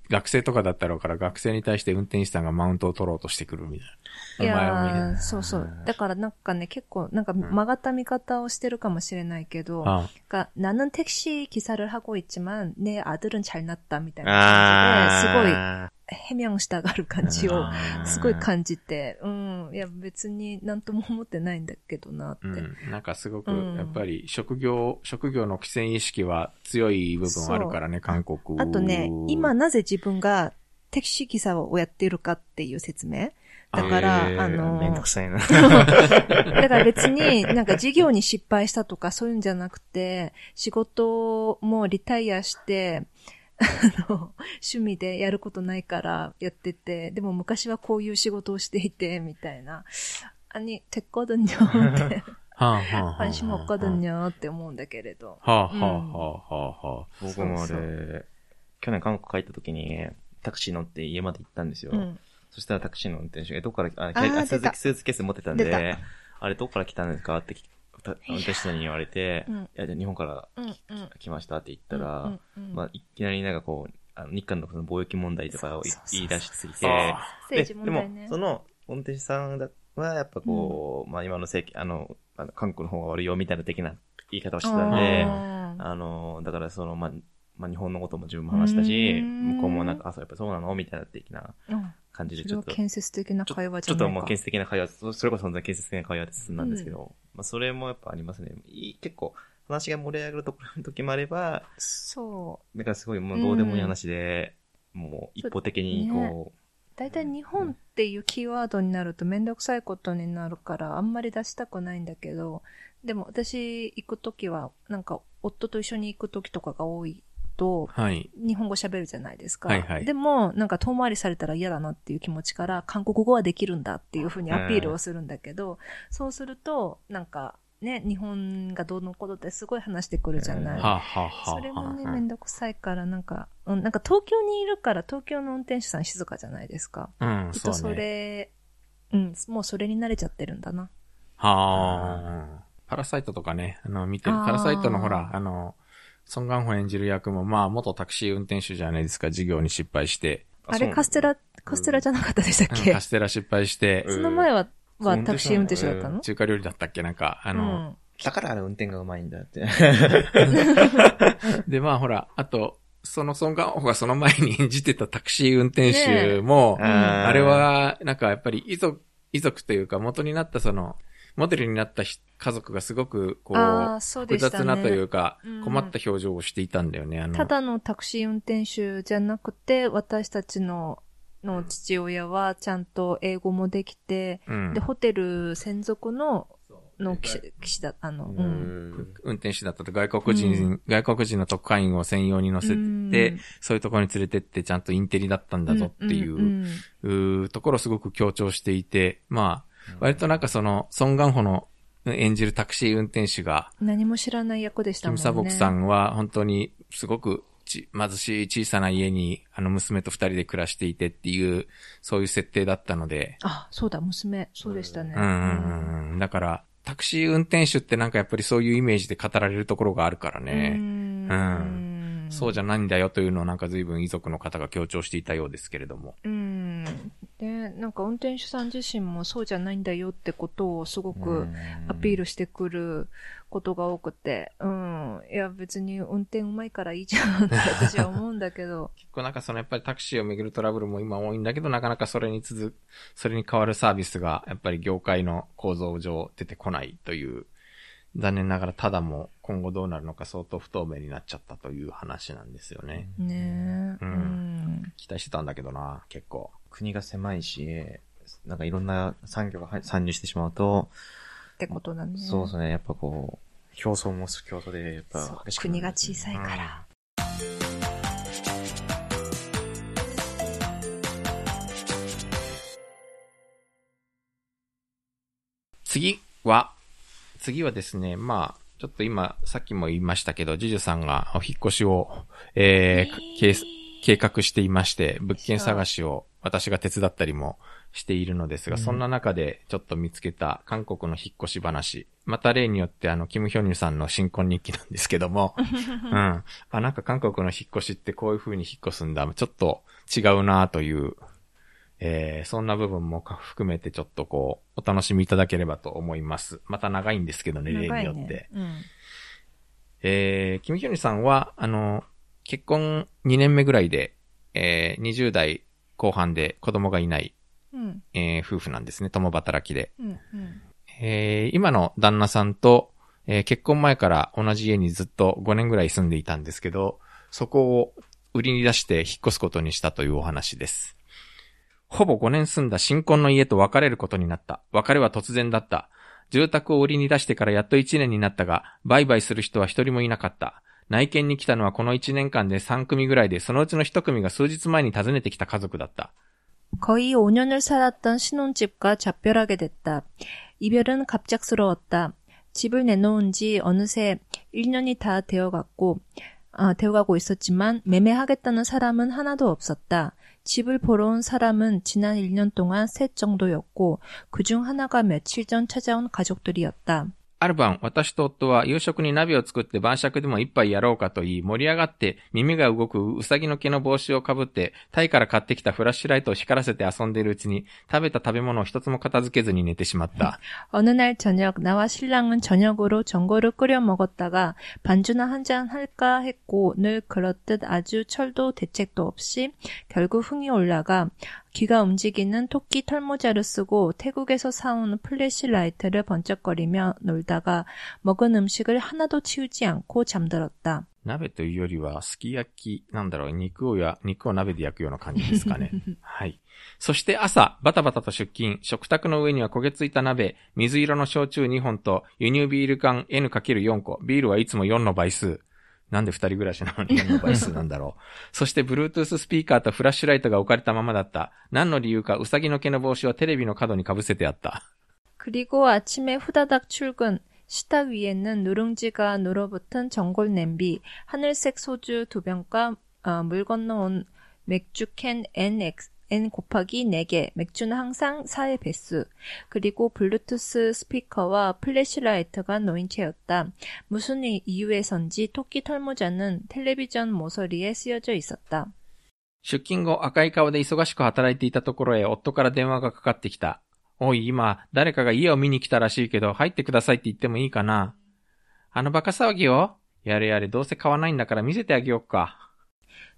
学生とかだったろうから学生に対して運転手さんがマウントを取ろうとしてくるみたいな。いやそうそう。だからなんかね、結構、なんか曲がった見方をしてるかもしれないけど、うん、ああ나는택시기사를하고있지만ン아들은잘났다みたいな感じで、すごいへみョンしたがる感じをすごい感じて、うん、いや別になんとも思ってないんだけどなって。うん、なんかすごく、やっぱり職業、うん、職業の規制意識は強い部分あるからね、韓国。あとね、今なぜ自分が適視さをやっているかっていう説明。だから、ああの、めんどくさいな。*laughs* だから別になんか事業に失敗したとかそういうんじゃなくて、仕事もリタイアして、*laughs* あの趣味でやることないからやってて、でも昔はこういう仕事をしていて、みたいな。あに、てっこどんよって。はあはあ、私もっかどんよって思うんだけれど。はあはあはあはあ。僕もあれ、去年韓国帰った時に、タクシー乗って家まで行ったんですよ。そしたらタクシーの運転手が、どこから、あ、あ鈴木スーツケース持ってたんで、あれどこから来たんですかってたちに言われて、いや、日本から来ましたって言ったら、まあ、いきなりなんかこう、あの日韓のその貿易問題とかを言い出しすぎて、で、でも、その、運転手さんは、やっぱこう、まあ今の政権、あの、韓国の方が悪いよみたいな的な言い方をしてたんで、あの、だからその、まあ、まあ、日本のことも自分も話したし、向こうもなんか、あ、そう、やっぱそうなのみたいな的な感じで、ちょっと。建設的な会話じゃないちょっともう建設的な会話、それこそ建設的な会話なんですけど、まあ、それもやっぱありますね。結構、話が盛り上がるところの時もあれば、そう。だからすごいもうどうでもいい話で、うん、もう一方的にこう。大体、日本っていうキーワードになるとめんどくさいことになるから、あんまり出したくないんだけど、でも私行く時は、なんか夫と一緒に行く時とかが多いと、日本語喋るじゃないですか。はいはいでも、なんか遠回りされたら嫌だなっていう気持ちから、韓国語はできるんだっていうふうにアピールをするんだけど、そうすると、なんか、ね、日本がどうのことってすごい話してくるじゃない。えー、それもね、めんどくさいから、なんか、うん、なんか東京にいるから、東京の運転手さん静かじゃないですか。うん、きっとそれう、ね、うん、もうそれに慣れちゃってるんだな。はあ。パラサイトとかね、あの、見てる。パラサイトのほら、あの、ソン・ガンホ演じる役も、まあ、元タクシー運転手じゃないですか、事業に失敗して。あれ、カステラ、カステラじゃなかったでしたっけ、うん、カステラ失敗して。その前は、はタクシー運転手だったの、中華料理だったっけなんか、あの、うん、だからあれ運転がうまいんだって。*laughs* で、まあほら、あと、そのソン・ガンホがその前に演じてたタクシー運転手も、ねうん、あれは、なんかやっぱり遺族、遺族というか元になったその、モデルになった家族がすごく、こう、複雑なというか、困った表情をしていたんだよね。ただのタクシー運転手じゃなくて、私たちの、の父親はちゃんと英語もできて、で、ホテル専属のの騎士騎士だ、あの、運転手だったと外国人、外国人の特派員を専用に乗せて、そういうところに連れてってちゃんとインテリだったんだぞっていう、ところをすごく強調していて、まあ、割となんかその、ソン・ガンホの演じるタクシー運転手が、何も知らない役でしたもんね。キム・サボクさんは本当にすごく貧しい小さな家に、あの娘と二人で暮らしていてっていう、そういう設定だったので。あ、そうだ、娘、そうでしたね。うんんだから、タクシー運転手ってなんかやっぱりそういうイメージで語られるところがあるからね。うん。うんそうじゃないんだよというのをなんか随分遺族の方が強調していたようですけれども。うん。で、なんか運転手さん自身もそうじゃないんだよってことをすごくアピールしてくることが多くて、うん。いや、別に運転うまいからいいじゃんって私は思うんだけど。*laughs* 結構なんかそのやっぱりタクシーをめぐるトラブルも今多いんだけど、なかなかそれに続く、それに変わるサービスがやっぱり業界の構造上出てこないという残念ながらただも今後どうなるのか相当不透明になっちゃったという話なんですよね。ねえ、うん。うん。期待してたんだけどな、結構。国が狭いし、なんかいろんな産業が参入してしまうと、ってことすね。そうですね、やっぱこう、競争も競争で、やっぱね、国が小さいから。うん次は、次はですね、まあ、ちょっと今、さっきも言いましたけど、ジジュさんがお引越しを、えー、えー、計画していまして、物件探しを私が手伝ったりもしているのですが、そんな中でちょっと見つけた韓国の引っ越し話。また例によってあの、キム・ヒョニュさんの新婚日記なんですけども、*laughs* うん。あ、なんか韓国の引っ越しってこういう風に引っ越すんだ。ちょっと違うなというえー、そんな部分も含めてちょっとこう、お楽しみいただければと思います。また長いんですけどね、ね例によって。うん、えー、キムヒョニさんは、あの、結婚2年目ぐらいで、えー、20代後半で子供がいない、うん、えー、夫婦なんですね、共働きで。うんうん、えー、今の旦那さんと、えー、結婚前から同じ家にずっと5年ぐらい住んでいたんですけど、そこを売りに出して引っ越すことにしたというお話です。ほぼ5年住んだ新婚の家と別れることになった。別れは突然だった。住宅を売りに出してからやっと1年になったが、売買する人は一人もいなかった。内見に来たのはこの1年間で3組ぐらいで、そのうちの1組が数日前に訪ねてきた家族だった。거의5년을살았던신혼집과작별하게됐다이별은갑작스러웠다집을내놓은지어느새1년이다되어갔고아되어가고있었지만매매하겠다는사람은하나도없었다 집을 보러 온 사람은 지난 1년 동안 셋 정도였고 그 중 하나가 며칠 전 찾아온 가족들이었다. ある晩、私と夫は夕食に鍋を作って晩酌でも一杯やろうかと言い、盛り上がって耳が動くうさぎの毛の帽子をかぶって、タイから買ってきたフラッシュライトを光らせて遊んでいるうちに、食べた食べ物を一つも片付けずに寝てしまった。어느날저 녁、 나와신랑은저녁으로전골을끓여먹었다가반주나한잔할까했고늘그듯아주철도대책도없이결국흥이올라가귀가움직이는토끼털모자를쓰고태국에서사온플래시라이트를번쩍거리며놀다가먹은음식을하나도치우지않고잠들었다鍋というよりは、すき焼き、なんだろう、肉をや、肉を鍋で焼くような感じですかね。*laughs* はい。そして朝、バタバタと出勤、食卓の上には焦げついた鍋、水色の焼酎2本と、輸入ビール缶 N×4 個、ビールはいつも4の倍数。なんで二人暮らしなのに何の倍数なんだろう。*laughs* そして Bluetooth スピーカーとフラッシュライトが置かれたままだった。何の理由かウサギの毛の帽子はテレビの角に被せてあった。그리고아침에후다닥출 근。 위에는누룽지가붙은전골냄비하늘색소주두병과물건너온맥주캔 NX, n 곱하기4개맥주는항상4의배수그리고블루투스스피커와플래시라이트가놓인채였다무슨이유에선지토끼털모자는텔레비전모서리에쓰여져있었다出勤後赤い顔で忙しく働いていたところへ夫から電話がかかってきた。おい、今、誰かが家を見に来たらしいけど、入ってくださいって言ってもいいかな。あのバカ騒ぎをやれやれ、どうせ買わないんだから見せてあげよっか。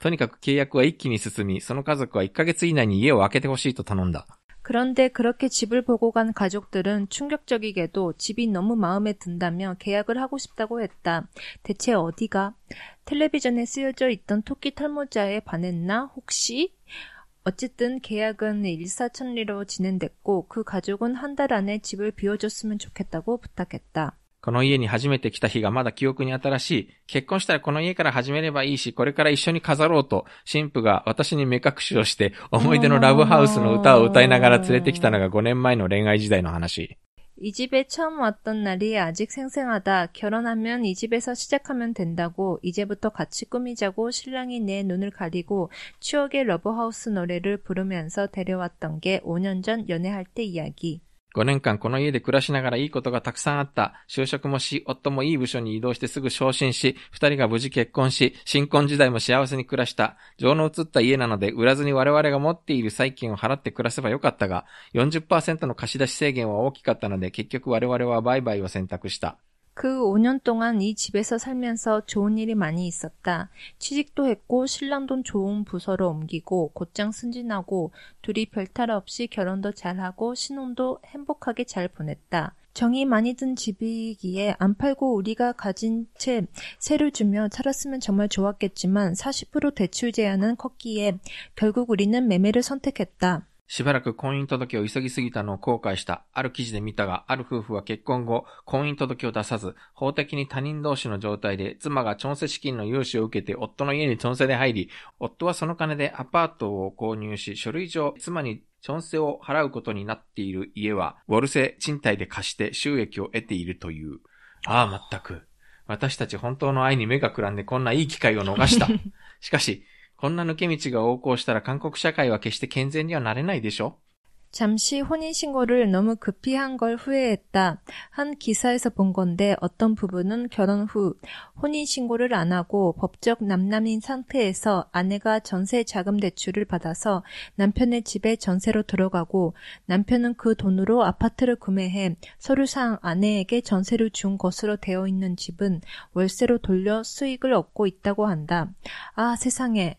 とにかく契約は一気に進み、その家族は1ヶ月以内に家を空けてほしいと頼んだ。 그런데 그렇게 집을 보고 간 가족들은 충격적이게도 집이 너무 마음에 든다며 계약을 하고 싶다고 했다. 대체 어디가? 텔레비전에 쓰여져 있던 토끼 탈모자에 반했나? 혹시? 어쨌든 계약은 일사천리로 진행됐고 그 가족은 한 달 안에 집을 비워줬으면 좋겠다고 부탁했다. この家に初めて来た日がまだ記憶に新しい。結婚したらこの家から始めればいいし、これから一緒に飾ろうと、新婦が私に目隠しをして、思い出のラブハウスの歌を歌いながら連れてきたのが5年前の恋愛時代の話。이집에처음왔던날이아직생생하다결혼하면이집에서시작하면된다고이제부터같이꾸미자고신랑이내눈을가리고추억의러브하우스노래를부르면서데려왔던게5년전연애할때이야기5年間この家で暮らしながらいいことがたくさんあった。就職もし、夫もいい部署に移動してすぐ昇進し、二人が無事結婚し、新婚時代も幸せに暮らした。情の移った家なので、売らずに我々が持っている債券を払って暮らせばよかったが、40%の貸し出し制限は大きかったので、結局我々は売買を選択した。그 5년 동안 이 집에서 살면서 좋은 일이 많이 있었다. 취직도 했고 신랑 도 좋은 부서로 옮기고 곧장 승진하고 둘이 별탈 없이 결혼도 잘하고 신혼도 행복하게 잘 보냈다. 정이 많이 든 집이기에 안 팔고 우리가 가진 채 세를 주며 살았으면 정말 좋았겠지만 40% 대출 제한은 컸기에 결국 우리는 매매를 선택했다. しばらく婚姻届を急ぎすぎたのを後悔した。ある記事で見たが、ある夫婦は結婚後、婚姻届を出さず、法的に他人同士の状態で、妻が調整資金の融資を受けて、夫の家に調整で入り、夫はその金でアパートを購入し、書類上、妻に調整を払うことになっている家は、ウォルセ賃貸で貸して収益を得ているという。ああ、全く。私たち本当の愛に目がくらんでこんないい機会を逃した。*laughs* しかし、こんな抜け道が横行したら韓国社会は決して健全にはなれないでしょ 잠시 혼인신고를 너무 급히 한 걸 후회했다. 한 기사에서 본 건데 어떤 부부는 결혼 후 혼인신고를 안 하고 법적 남남인 상태에서 아내가 전세 자금 대출을 받아서 남편의 집에 전세로 들어가고 남편은 그 돈으로 아파트를 구매해 서류상 아내에게 전세를 준 것으로 되어 있는 집은 월세로 돌려 수익을 얻고 있다고 한다. 아 세상에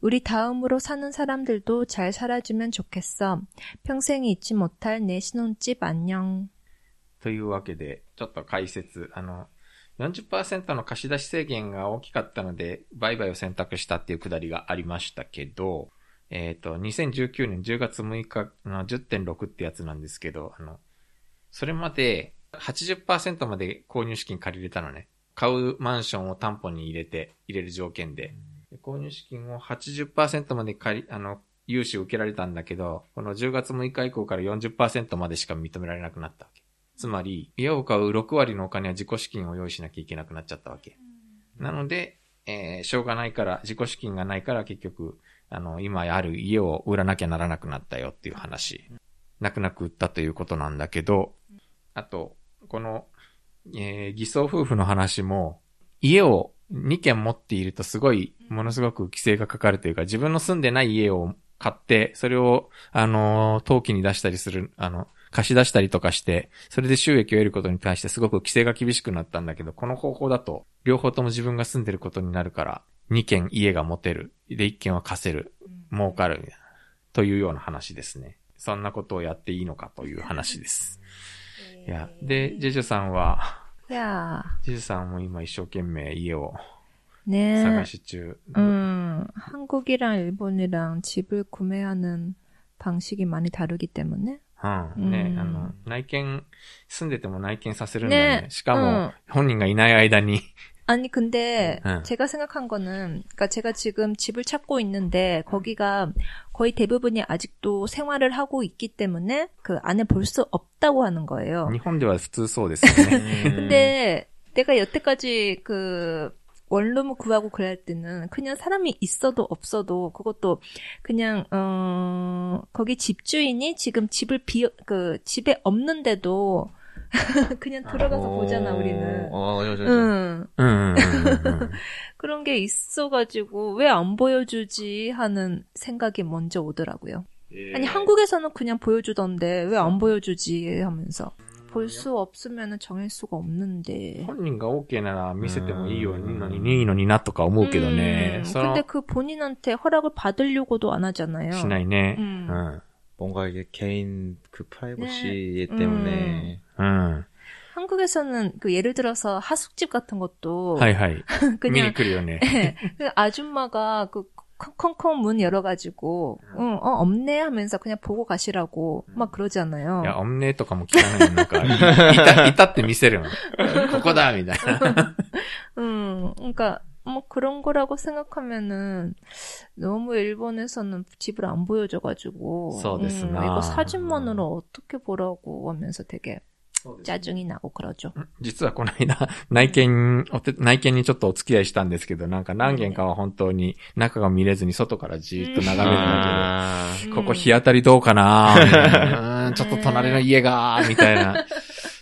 우리다음으로사는사람들도잘살아주면좋겠어평생잊지못할내신혼집안녕というわけで、ちょっと解説。あの、40%の貸し出し制限が大きかったので、売買を選択したっていうくだりがありましたけど、えっ、ー、と、2019年10月6日の10.6ってやつなんですけど、あの、それまで80%まで購入資金借りれたのね。買うマンションを担保に入れて、入れる条件で。購入資金を80%まで借り、あの、融資を受けられたんだけど、この10月6日以降から40%までしか認められなくなったわけ。つまり、家を買う6割のお金は自己資金を用意しなきゃいけなくなっちゃったわけ。なので、えー、しょうがないから、自己資金がないから結局、あの、今ある家を売らなきゃならなくなったよっていう話。泣く泣く売ったということなんだけど、あと、この、えー、偽装夫婦の話も、家を2軒持っているとすごい、ものすごく規制がかかるというか、自分の住んでない家を買って、それを、あの、陶器に出したりする、あの、貸し出したりとかして、それで収益を得ることに対してすごく規制が厳しくなったんだけど、この方法だと、両方とも自分が住んでることになるから、2軒家が持てる。で、1軒は貸せる。儲かる。というような話ですね。そんなことをやっていいのかという話です。いや、で、ジェジュさんは、いやジュさんも今一生懸命家を探し中。ねえ、うん、韓国이랑일본이랑집을구매하는방식이많이다르기때문에ね、아あの、内見、住んでても内見させるんだね。ねしかも、本人がいない間に 아니 근데 네. 제가 생각한 거는 그러니까 제가 지금 집을 찾고 있는데 거기가 거의 대부분이 아직도 생활을 하고 있기 때문에 그 안에 볼 수 없다고 하는 거예요. 일본で *laughs* 근데 내가 여태까지 그 원룸 을 구하고 그럴 때는 그냥 사람이 있어도 없어도 그것도 그냥 어 거기 집주인이 지금 집을 비그 집에 없는데도 *laughs* 그냥 들어가서 아, 보잖아 우리는. 아 맞아, 맞아. 응. 그런 게 있어가지고 왜 안 보여주지 하는 생각이 먼저 오더라고요. 예. 아니 한국에서는 그냥 보여주던데 왜안 그렇죠. 보여주지 하면서. 볼 수 없으면 정할 수가 없는데. 본인が 오케なら見せてもいい니いいのにいいのになとか思うけどね 아, 음. 네. 음. 근데 그 본인한테 허락을 받으려고도 안 하잖아요. しないね. 음. 음. 뭔가 이게 개인 그 프라이버시 네. 때문에 음. 한국에서는 그 예를 들어서 하숙집 같은 것도 하이하이. *laughs* 그냥 네, *laughs* 그 아줌마가 그 콩콩콩 문 열어가지고 음. 응, 어 없네 하면서 그냥 보고 가시라고 음. 막 그러잖아요. 야 없네 とかも聞かないなんかいたって見せるのここだみ *laughs* 음, 음, 그러니까 뭐 그런 거라고 생각하면은 너무 일본에서는 집을 안 보여줘가지고 음, 이거 사진만으로 어떻게 보라고 하면서 되게 じゃあ次な、オクラちょ。実はこの間、*laughs* 内見、内見にちょっとお付き合いしたんですけど、なんか何軒かは本当に中が見れずに外からじーっと眺めるたけど、ここ日当たりどうかな *laughs* ちょっと隣の家が、みたいな。*laughs*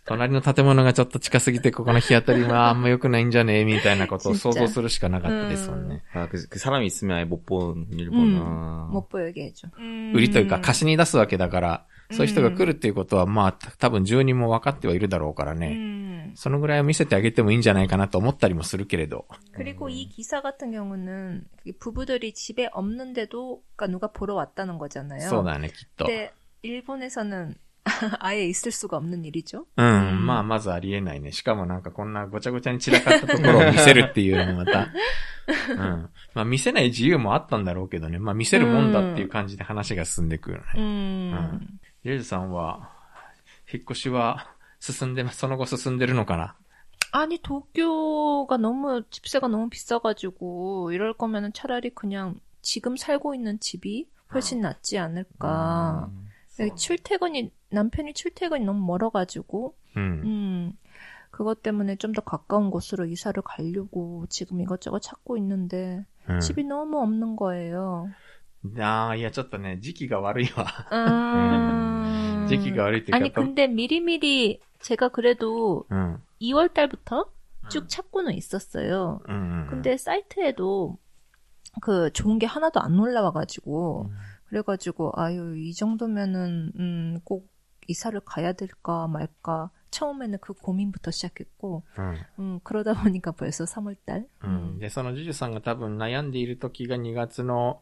隣の建物がちょっと近すぎて、ここの日当たりはあんま良くないんじゃねえみたいなことを想像するしかなかったですもんね。さらに住めないぼっぽうにるぼんな。もっぽよげえじょ。売りというか、貸しに出すわけだから、そういう人が来るっていうことは、まあ、多分住人も分かってはいるだろうからね。음そのぐらいを見せてあげてもいいんじゃないかなと思ったりもするけれど。그리고이기사같은경우는부부들이집에없는데도그누가보러왔다는거잖아요そうだね、きっと。で、일본에서는아예있을수가없는일이죠うん、まあ、まずありえないね。しかもなんかこんなごちゃごちゃに散らかったところを見せるっていうのもまた。うん。まあ、見せない自由もあったんだろうけどね。まあ、見せるもんだっていう感じで話が進んでくるね。うん。イエズさんは、引っ越しは進んで、その後進んでるのかな? 아니, 도쿄가 너무, 집세가 너무 비싸가지고, 이럴 거면은 차라리 그냥 지금 살고 있는 집이 훨씬 낫지 않을까. 음, 네, 출퇴근이, 남편이 출퇴근이 너무 멀어가지고, 음. 음 그것 때문에 좀 더 가까운 곳으로 이사를 가려고 지금 이것저것 찾고 있는데, 음. 집이 너무 없는 거예요. ああ、いや、ちょっとね、時期が悪いわ。時期が悪いっていう 아니 か、 근데 미리미리 제가 그래도 う 2월 달부터 쭉 찾고는 있었어요. 근데 사이트에도 그 좋은 게 하나도 안 올라와가지고 그래가지고 아유 이 정도면은 음, 꼭 이사를 가야 될까 말까 처음에는 그 고민부터 시작했고 う 음, 그러다 보니까 벌써 3월달 うん、で、そのジュジュさんが多分悩んでいる時が2月の 음.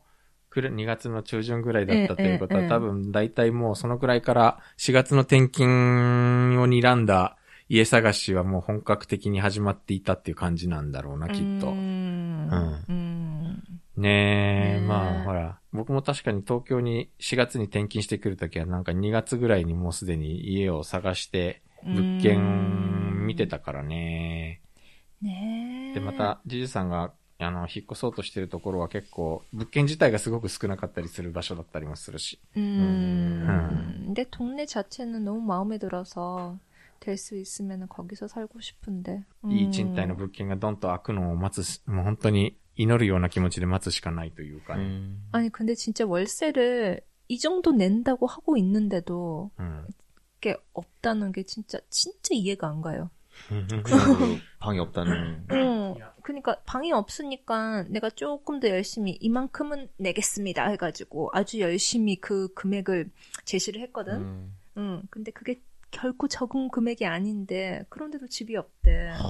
2月の中旬ぐらいだったということは、多分大体もうそのくらいから4月の転勤を睨んだ家探しはもう本格的に始まっていたっていう感じなんだろうな、きっと。うんうん、ねえ、ねまあほら、僕も確かに東京に4月に転勤してくるときはなんか2月ぐらいにもうすでに家を探して物件見てたからね。ねえ。で、また、じじさんがあの、引っ越そうとしてるところは結構、物件自体がすごく少なかったりする場所だったりもするし。うん。で、데동네자체는너무마음에들어서될수있으면거기서살고싶은데い賃貸の物件がんと開くのを待つ、もう本当に祈るような気持ちで待つしかないというかね음아니근데진짜월세를이정도낸다고하고있는데도음게없다는게진짜진짜이해가안가요방이없다는ん。그러니까방이없으니까내가조금더열심히이만큼은내겠습니다해가지고아주열심히그금액을제시를했거든음응근데그게결코적은금액이아닌데그런데도집이없대아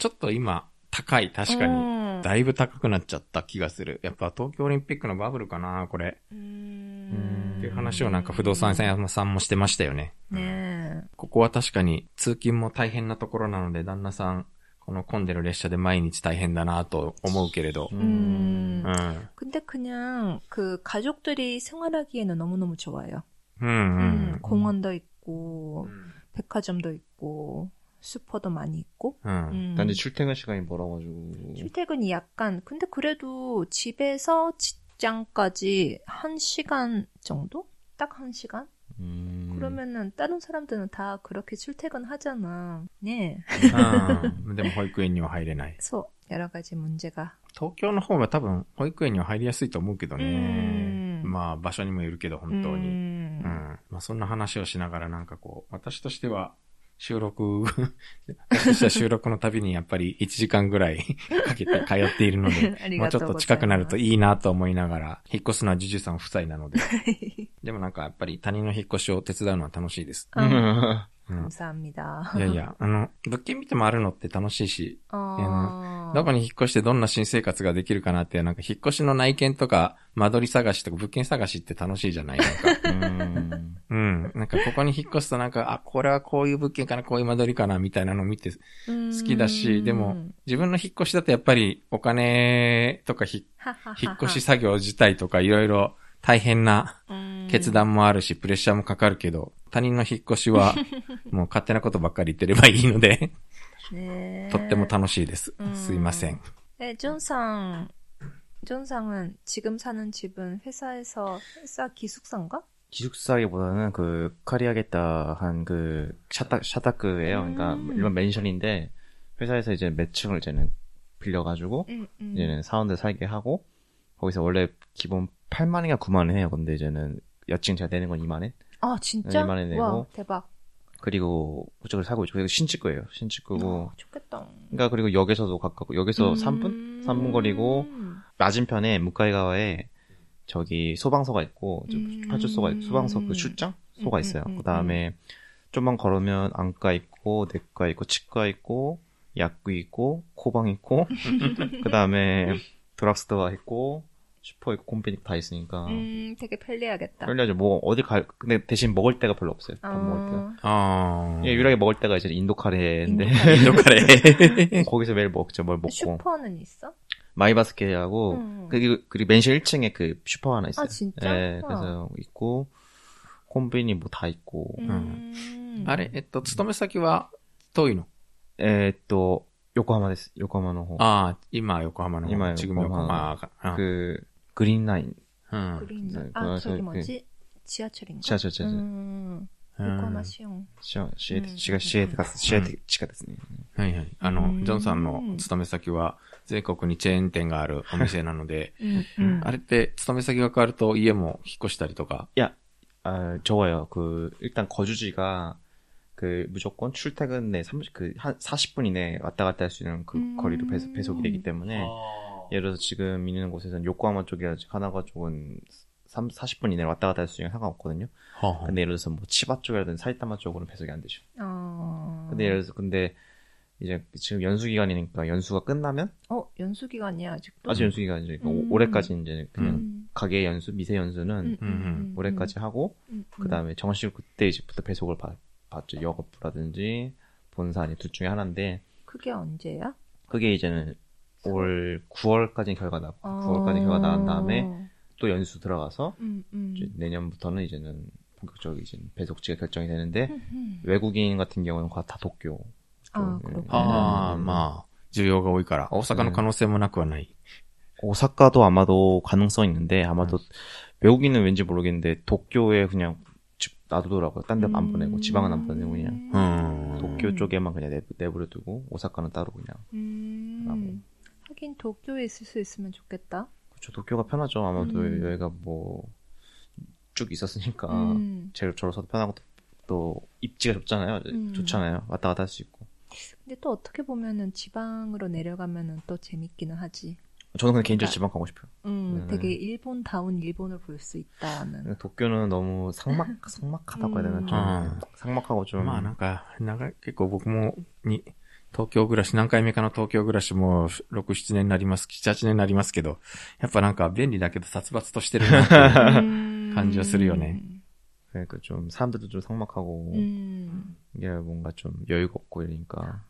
ちょっと今高い、確かに。だいぶ高くなっちゃった気がする。やっぱ東京オリンピックのバブルかな、これ。っていう話をなんか不動産屋さんもしてましたよね。ね、うここは確かに通勤も大変なところなので、旦那さんこの混んでる列車で毎日大変だなと思うけれど. 음. 음. 근데 그냥 그 가족들이 생활하기에는 너무너무 좋아요. 음. 음. 음, 음, 음. 공원도 있고 백화점도 있고 슈퍼도 많이 있고. 응. 음. 근데 출퇴근 시간이 멀어가지고. 출퇴근이 약간. 근데 그래도 집에서 직장까지 한 시간 정도? 딱 한 시간? 음그러면은다른사람들은다그렇게출퇴근하잖아네아 *laughs* 근데뭐保育園に入れない소여러가지문제가東京の方は多分保育園には入りやすいと思うけどね。まあ場所にもよるけど本当に。うん。まあそんな話をしながらなんかこう、私としては収録、し *laughs* た収録のたびにやっぱり1時間ぐらいかけて通っているので、*laughs* もうちょっと近くなるといいなと思いながら、引っ越すのはジュジュさん夫妻なので。でもなんかやっぱり他人の引っ越しを手伝うのは楽しいです。*laughs* 감사합니다いやいや、*laughs* あの、物件見て回るのって楽しいし、どこに引っ越してどんな新生活ができるかなって、なんか引っ越しの内見とか、間取り探しとか物件探しって楽しいじゃないなんか。*laughs* うん。なんかここに引っ越すとなんか、あ、これはこういう物件かな、こういう間取りかな、みたいなのを見て好きだし、でも自分の引っ越しだとやっぱりお金とか引っ越し作業自体とかいろいろ大変な決断もあるし、プレッシャーもかかるけど、他人の引っ越しは、*laughs* もう勝手なことばっかり言ってればいいので、とっても楽しいです。すいません。え、ジョンさん、ジョンさんは、지금사는집은회사에 서、 회사기숙사인가기숙사기보다 는、 の、シャタ、げた、 한、 그、 샤 탁、 샤탁그예 요。 그니 까、 일반멘션인 데、 회사에서이제매층을이제는빌려가지 고、 이제는さ원들살게하 고、 거기서원 8만원인가 9만원 해요. 근데 이제는 여친 제가 내는 건 2만원? 아, 진짜? 2만원 내고. 와, 대박. 그리고 그쪽을 사고 있죠. 고 신집 거예요. 신집 거고. 아, 좋겠다. 그러니까 그리고 역에서도 가깝고 역에서 음... 3분? 3분 거리고 맞은편에 무카이가와에 저기 소방서가 있고 음... 파출소가 있고 소방서 그 출장 소가 음, 음, 있어요. 음, 그다음에 음. 좀만 걸으면 안과 있고 내과 있고 치과 있고 약국 있고 코방 있고 *laughs* 그다음에 *laughs* 드랍스토어 있고 슈퍼에 콤비닉 다 있으니까. 음, 되게 편리하겠다. 편리하죠. 뭐, 어디 갈, 근데 대신 먹을 데가 별로 없어요. 밥 어... 먹을 데가. 어. 예, 유일하게 먹을 데가 이제 인도 카레인데. 인도 카레. *laughs* *laughs* 거기서 매일 먹죠, 뭘 먹고. 슈퍼는 있어? 마이바스케하고 음. 그리고, 그리고 맨실 1층에 그 슈퍼 하나 있어요. 아, 진짜? 예, 그래서 있고, 콤비니 뭐다 있고. 음. 아래, 에또, 츠토메사키와, 토이노. 에, 또, 예, 요코하마です。横浜の方。ああ、今横浜の方。今横浜。지금横浜。그 グリーンライン。うん。グリーンライン。あ、저기뭐지지하철인가지하철지하철음横浜シオン。シオン、シエシエシエ地下ですね。はいはい。あの、ジョンさんの勤め先は、全国にチェーン店がある *laughs* お店なので、あれって、勤め先が変わると家も引っ越したりとかいや、あ、좋아 요。 그、 일단거주지가그무조건출퇴근내30分한40분이내에왔다갔다할수있는그거리로배속배속이되기때문에 예를 들어서 지금 있는 곳에서는 요코하마 쪽이라 카나가 쪽은 3, 40분 이내로 왔다 갔다 할 수 있는 상관없거든요. 근데 예를 들어서 뭐 치바 쪽이라든지 사이타마 쪽으로는 배속이안 되죠. 어... 근데 예를 들어서 근데 이제 지금 연수 기간이니까 연수가 끝나면 어 연수 기간이야 아직도 아직 연수 기간이니까 그러니까 음. 올해까지 이제 그냥 음. 가게 연수 미세 연수는 음. 음, 음, 음. 올해까지 하고 그 다음에 정식 그때 이제부터 배속을 받, 받죠 영업부라든지 본사 아니 둘 중에 하나인데 그게 언제야? 그게 이제는 올 9월까지 결과 나고 아~ 9월까지 결과 나온 다음에 또 연수 들어가서 음, 음. 이제 내년부터는 이제는 본격적인 이제 배속지가 결정이 되는데 음, 외국인 같은 경우는 과다 도쿄. 아, 그렇구나. 아, 음, 음. 마. 需要가 多いから 오사카의 가능성은 なくはな 오사카도 아마도 가능성 있는데 아마도 음. 외국인은 왠지 모르겠는데 도쿄에 그냥 집 놔두더라고요. 딴 데 안 보내고 지방은 안 보내고 그냥 도쿄 쪽에만 그냥 내버려두고 오사카는 따로 그냥. 하긴 도쿄에 있을 수 있으면 좋겠다. 그렇죠. 도쿄가 편하죠. 아마도 음. 여기가 뭐 쭉 있었으니까 음. 제일 저로서도 편하고 또 입지가 좁잖아요. 음. 좋잖아요. 왔다 갔다 할 수 있고. 근데 또 어떻게 보면은 지방으로 내려가면은 또 재밌기는 하지. 저는 그냥 개인적으로 그러니까 지방 가고 싶어요. 음, 네. 되게 일본다운 일본을 볼 수 있다는. 도쿄는 너무 상막, *laughs* 상막하다고 해야 되나? 음. 좀, 아, 상막하고 좀. まあなんか、長結構僕もに、東京暮らし、何回目かの東京暮らしも6、7年になります、7、8年になりますけど、やっぱなんか便利だけど殺伐としてるなって感じはするよね。なんか、까좀사람들도좀삭막하고음いや、뭔가좀여유が없こ이러んか。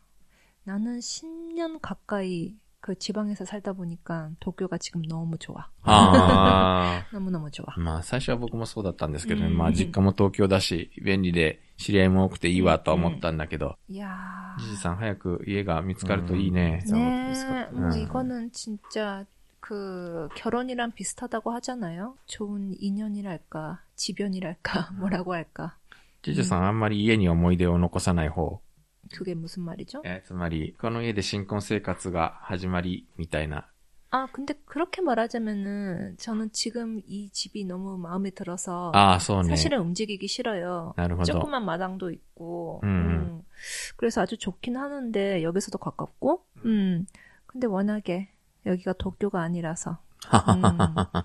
나는10년가까이그지방에서살다보니까도쿄가지금너무좋아아 *laughs* 너무너무좋아まあ最初は僕もそうだったんですけどね。まあ実家も東京だし、便利で知り合いも多くていいわと思ったんだけど。いやじじさん早く家が見つかるといいね。ね이거는진짜그결혼이랑비슷하다고하잖아요좋은인연이랄까지변이랄까 *laughs* 뭐라고할까지지さんあんま家に思い出を残さない方。그게무슨말이죠예つまり、この家で新婚生活始まりみたいな아근데그렇게말하자면은저는지금이집이너무마음에들어서아사실은움직이기싫어요나름하죠조그만마당도있고음음그래서아주좋긴하는데역에서도가깝고음근데워낙에여기가도쿄가아니라서음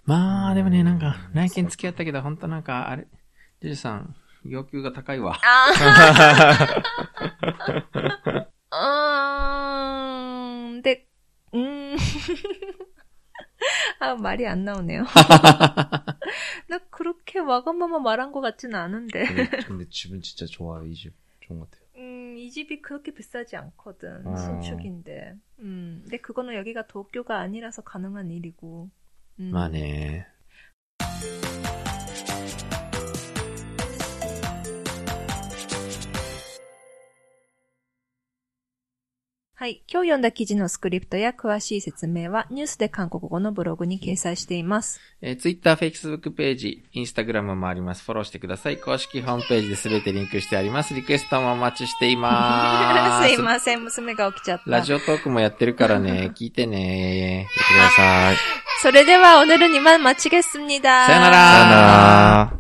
まあ、でもね、なんか、内付き合ったけど、本当なんか、あれ、ジュジさん、要求が高いわ。あ *laughs* うん、で、うん。아, *laughs* 말이 안 나오네요. *laughs* 나 그렇게 와간마마 말한 것같지 않은데. 근데, 집은 진짜 좋아요, 이 집. 좋은 것 같아요. 음, 이 집이 그렇게 비싸지 않거든. 아. 신축인데. 음, 근데 그거는 여기가 도쿄가 아니라서 가능한 일이고. 음. 아, 네. はい。今日読んだ記事のスクリプトや詳しい説明は、ニュースで韓国語のブログに掲載しています。えー、Twitter、Facebook ページ、Instagram もあります。フォローしてください。公式ホームページで全てリンクしてあります。リクエストもお待ちしています。*laughs* すいません。娘が起きちゃった。ラジオトークもやってるからね。*laughs* 聞いてね。てください。それでは、おぬるにま、待ち겠すみだ。さよなら。さよなら。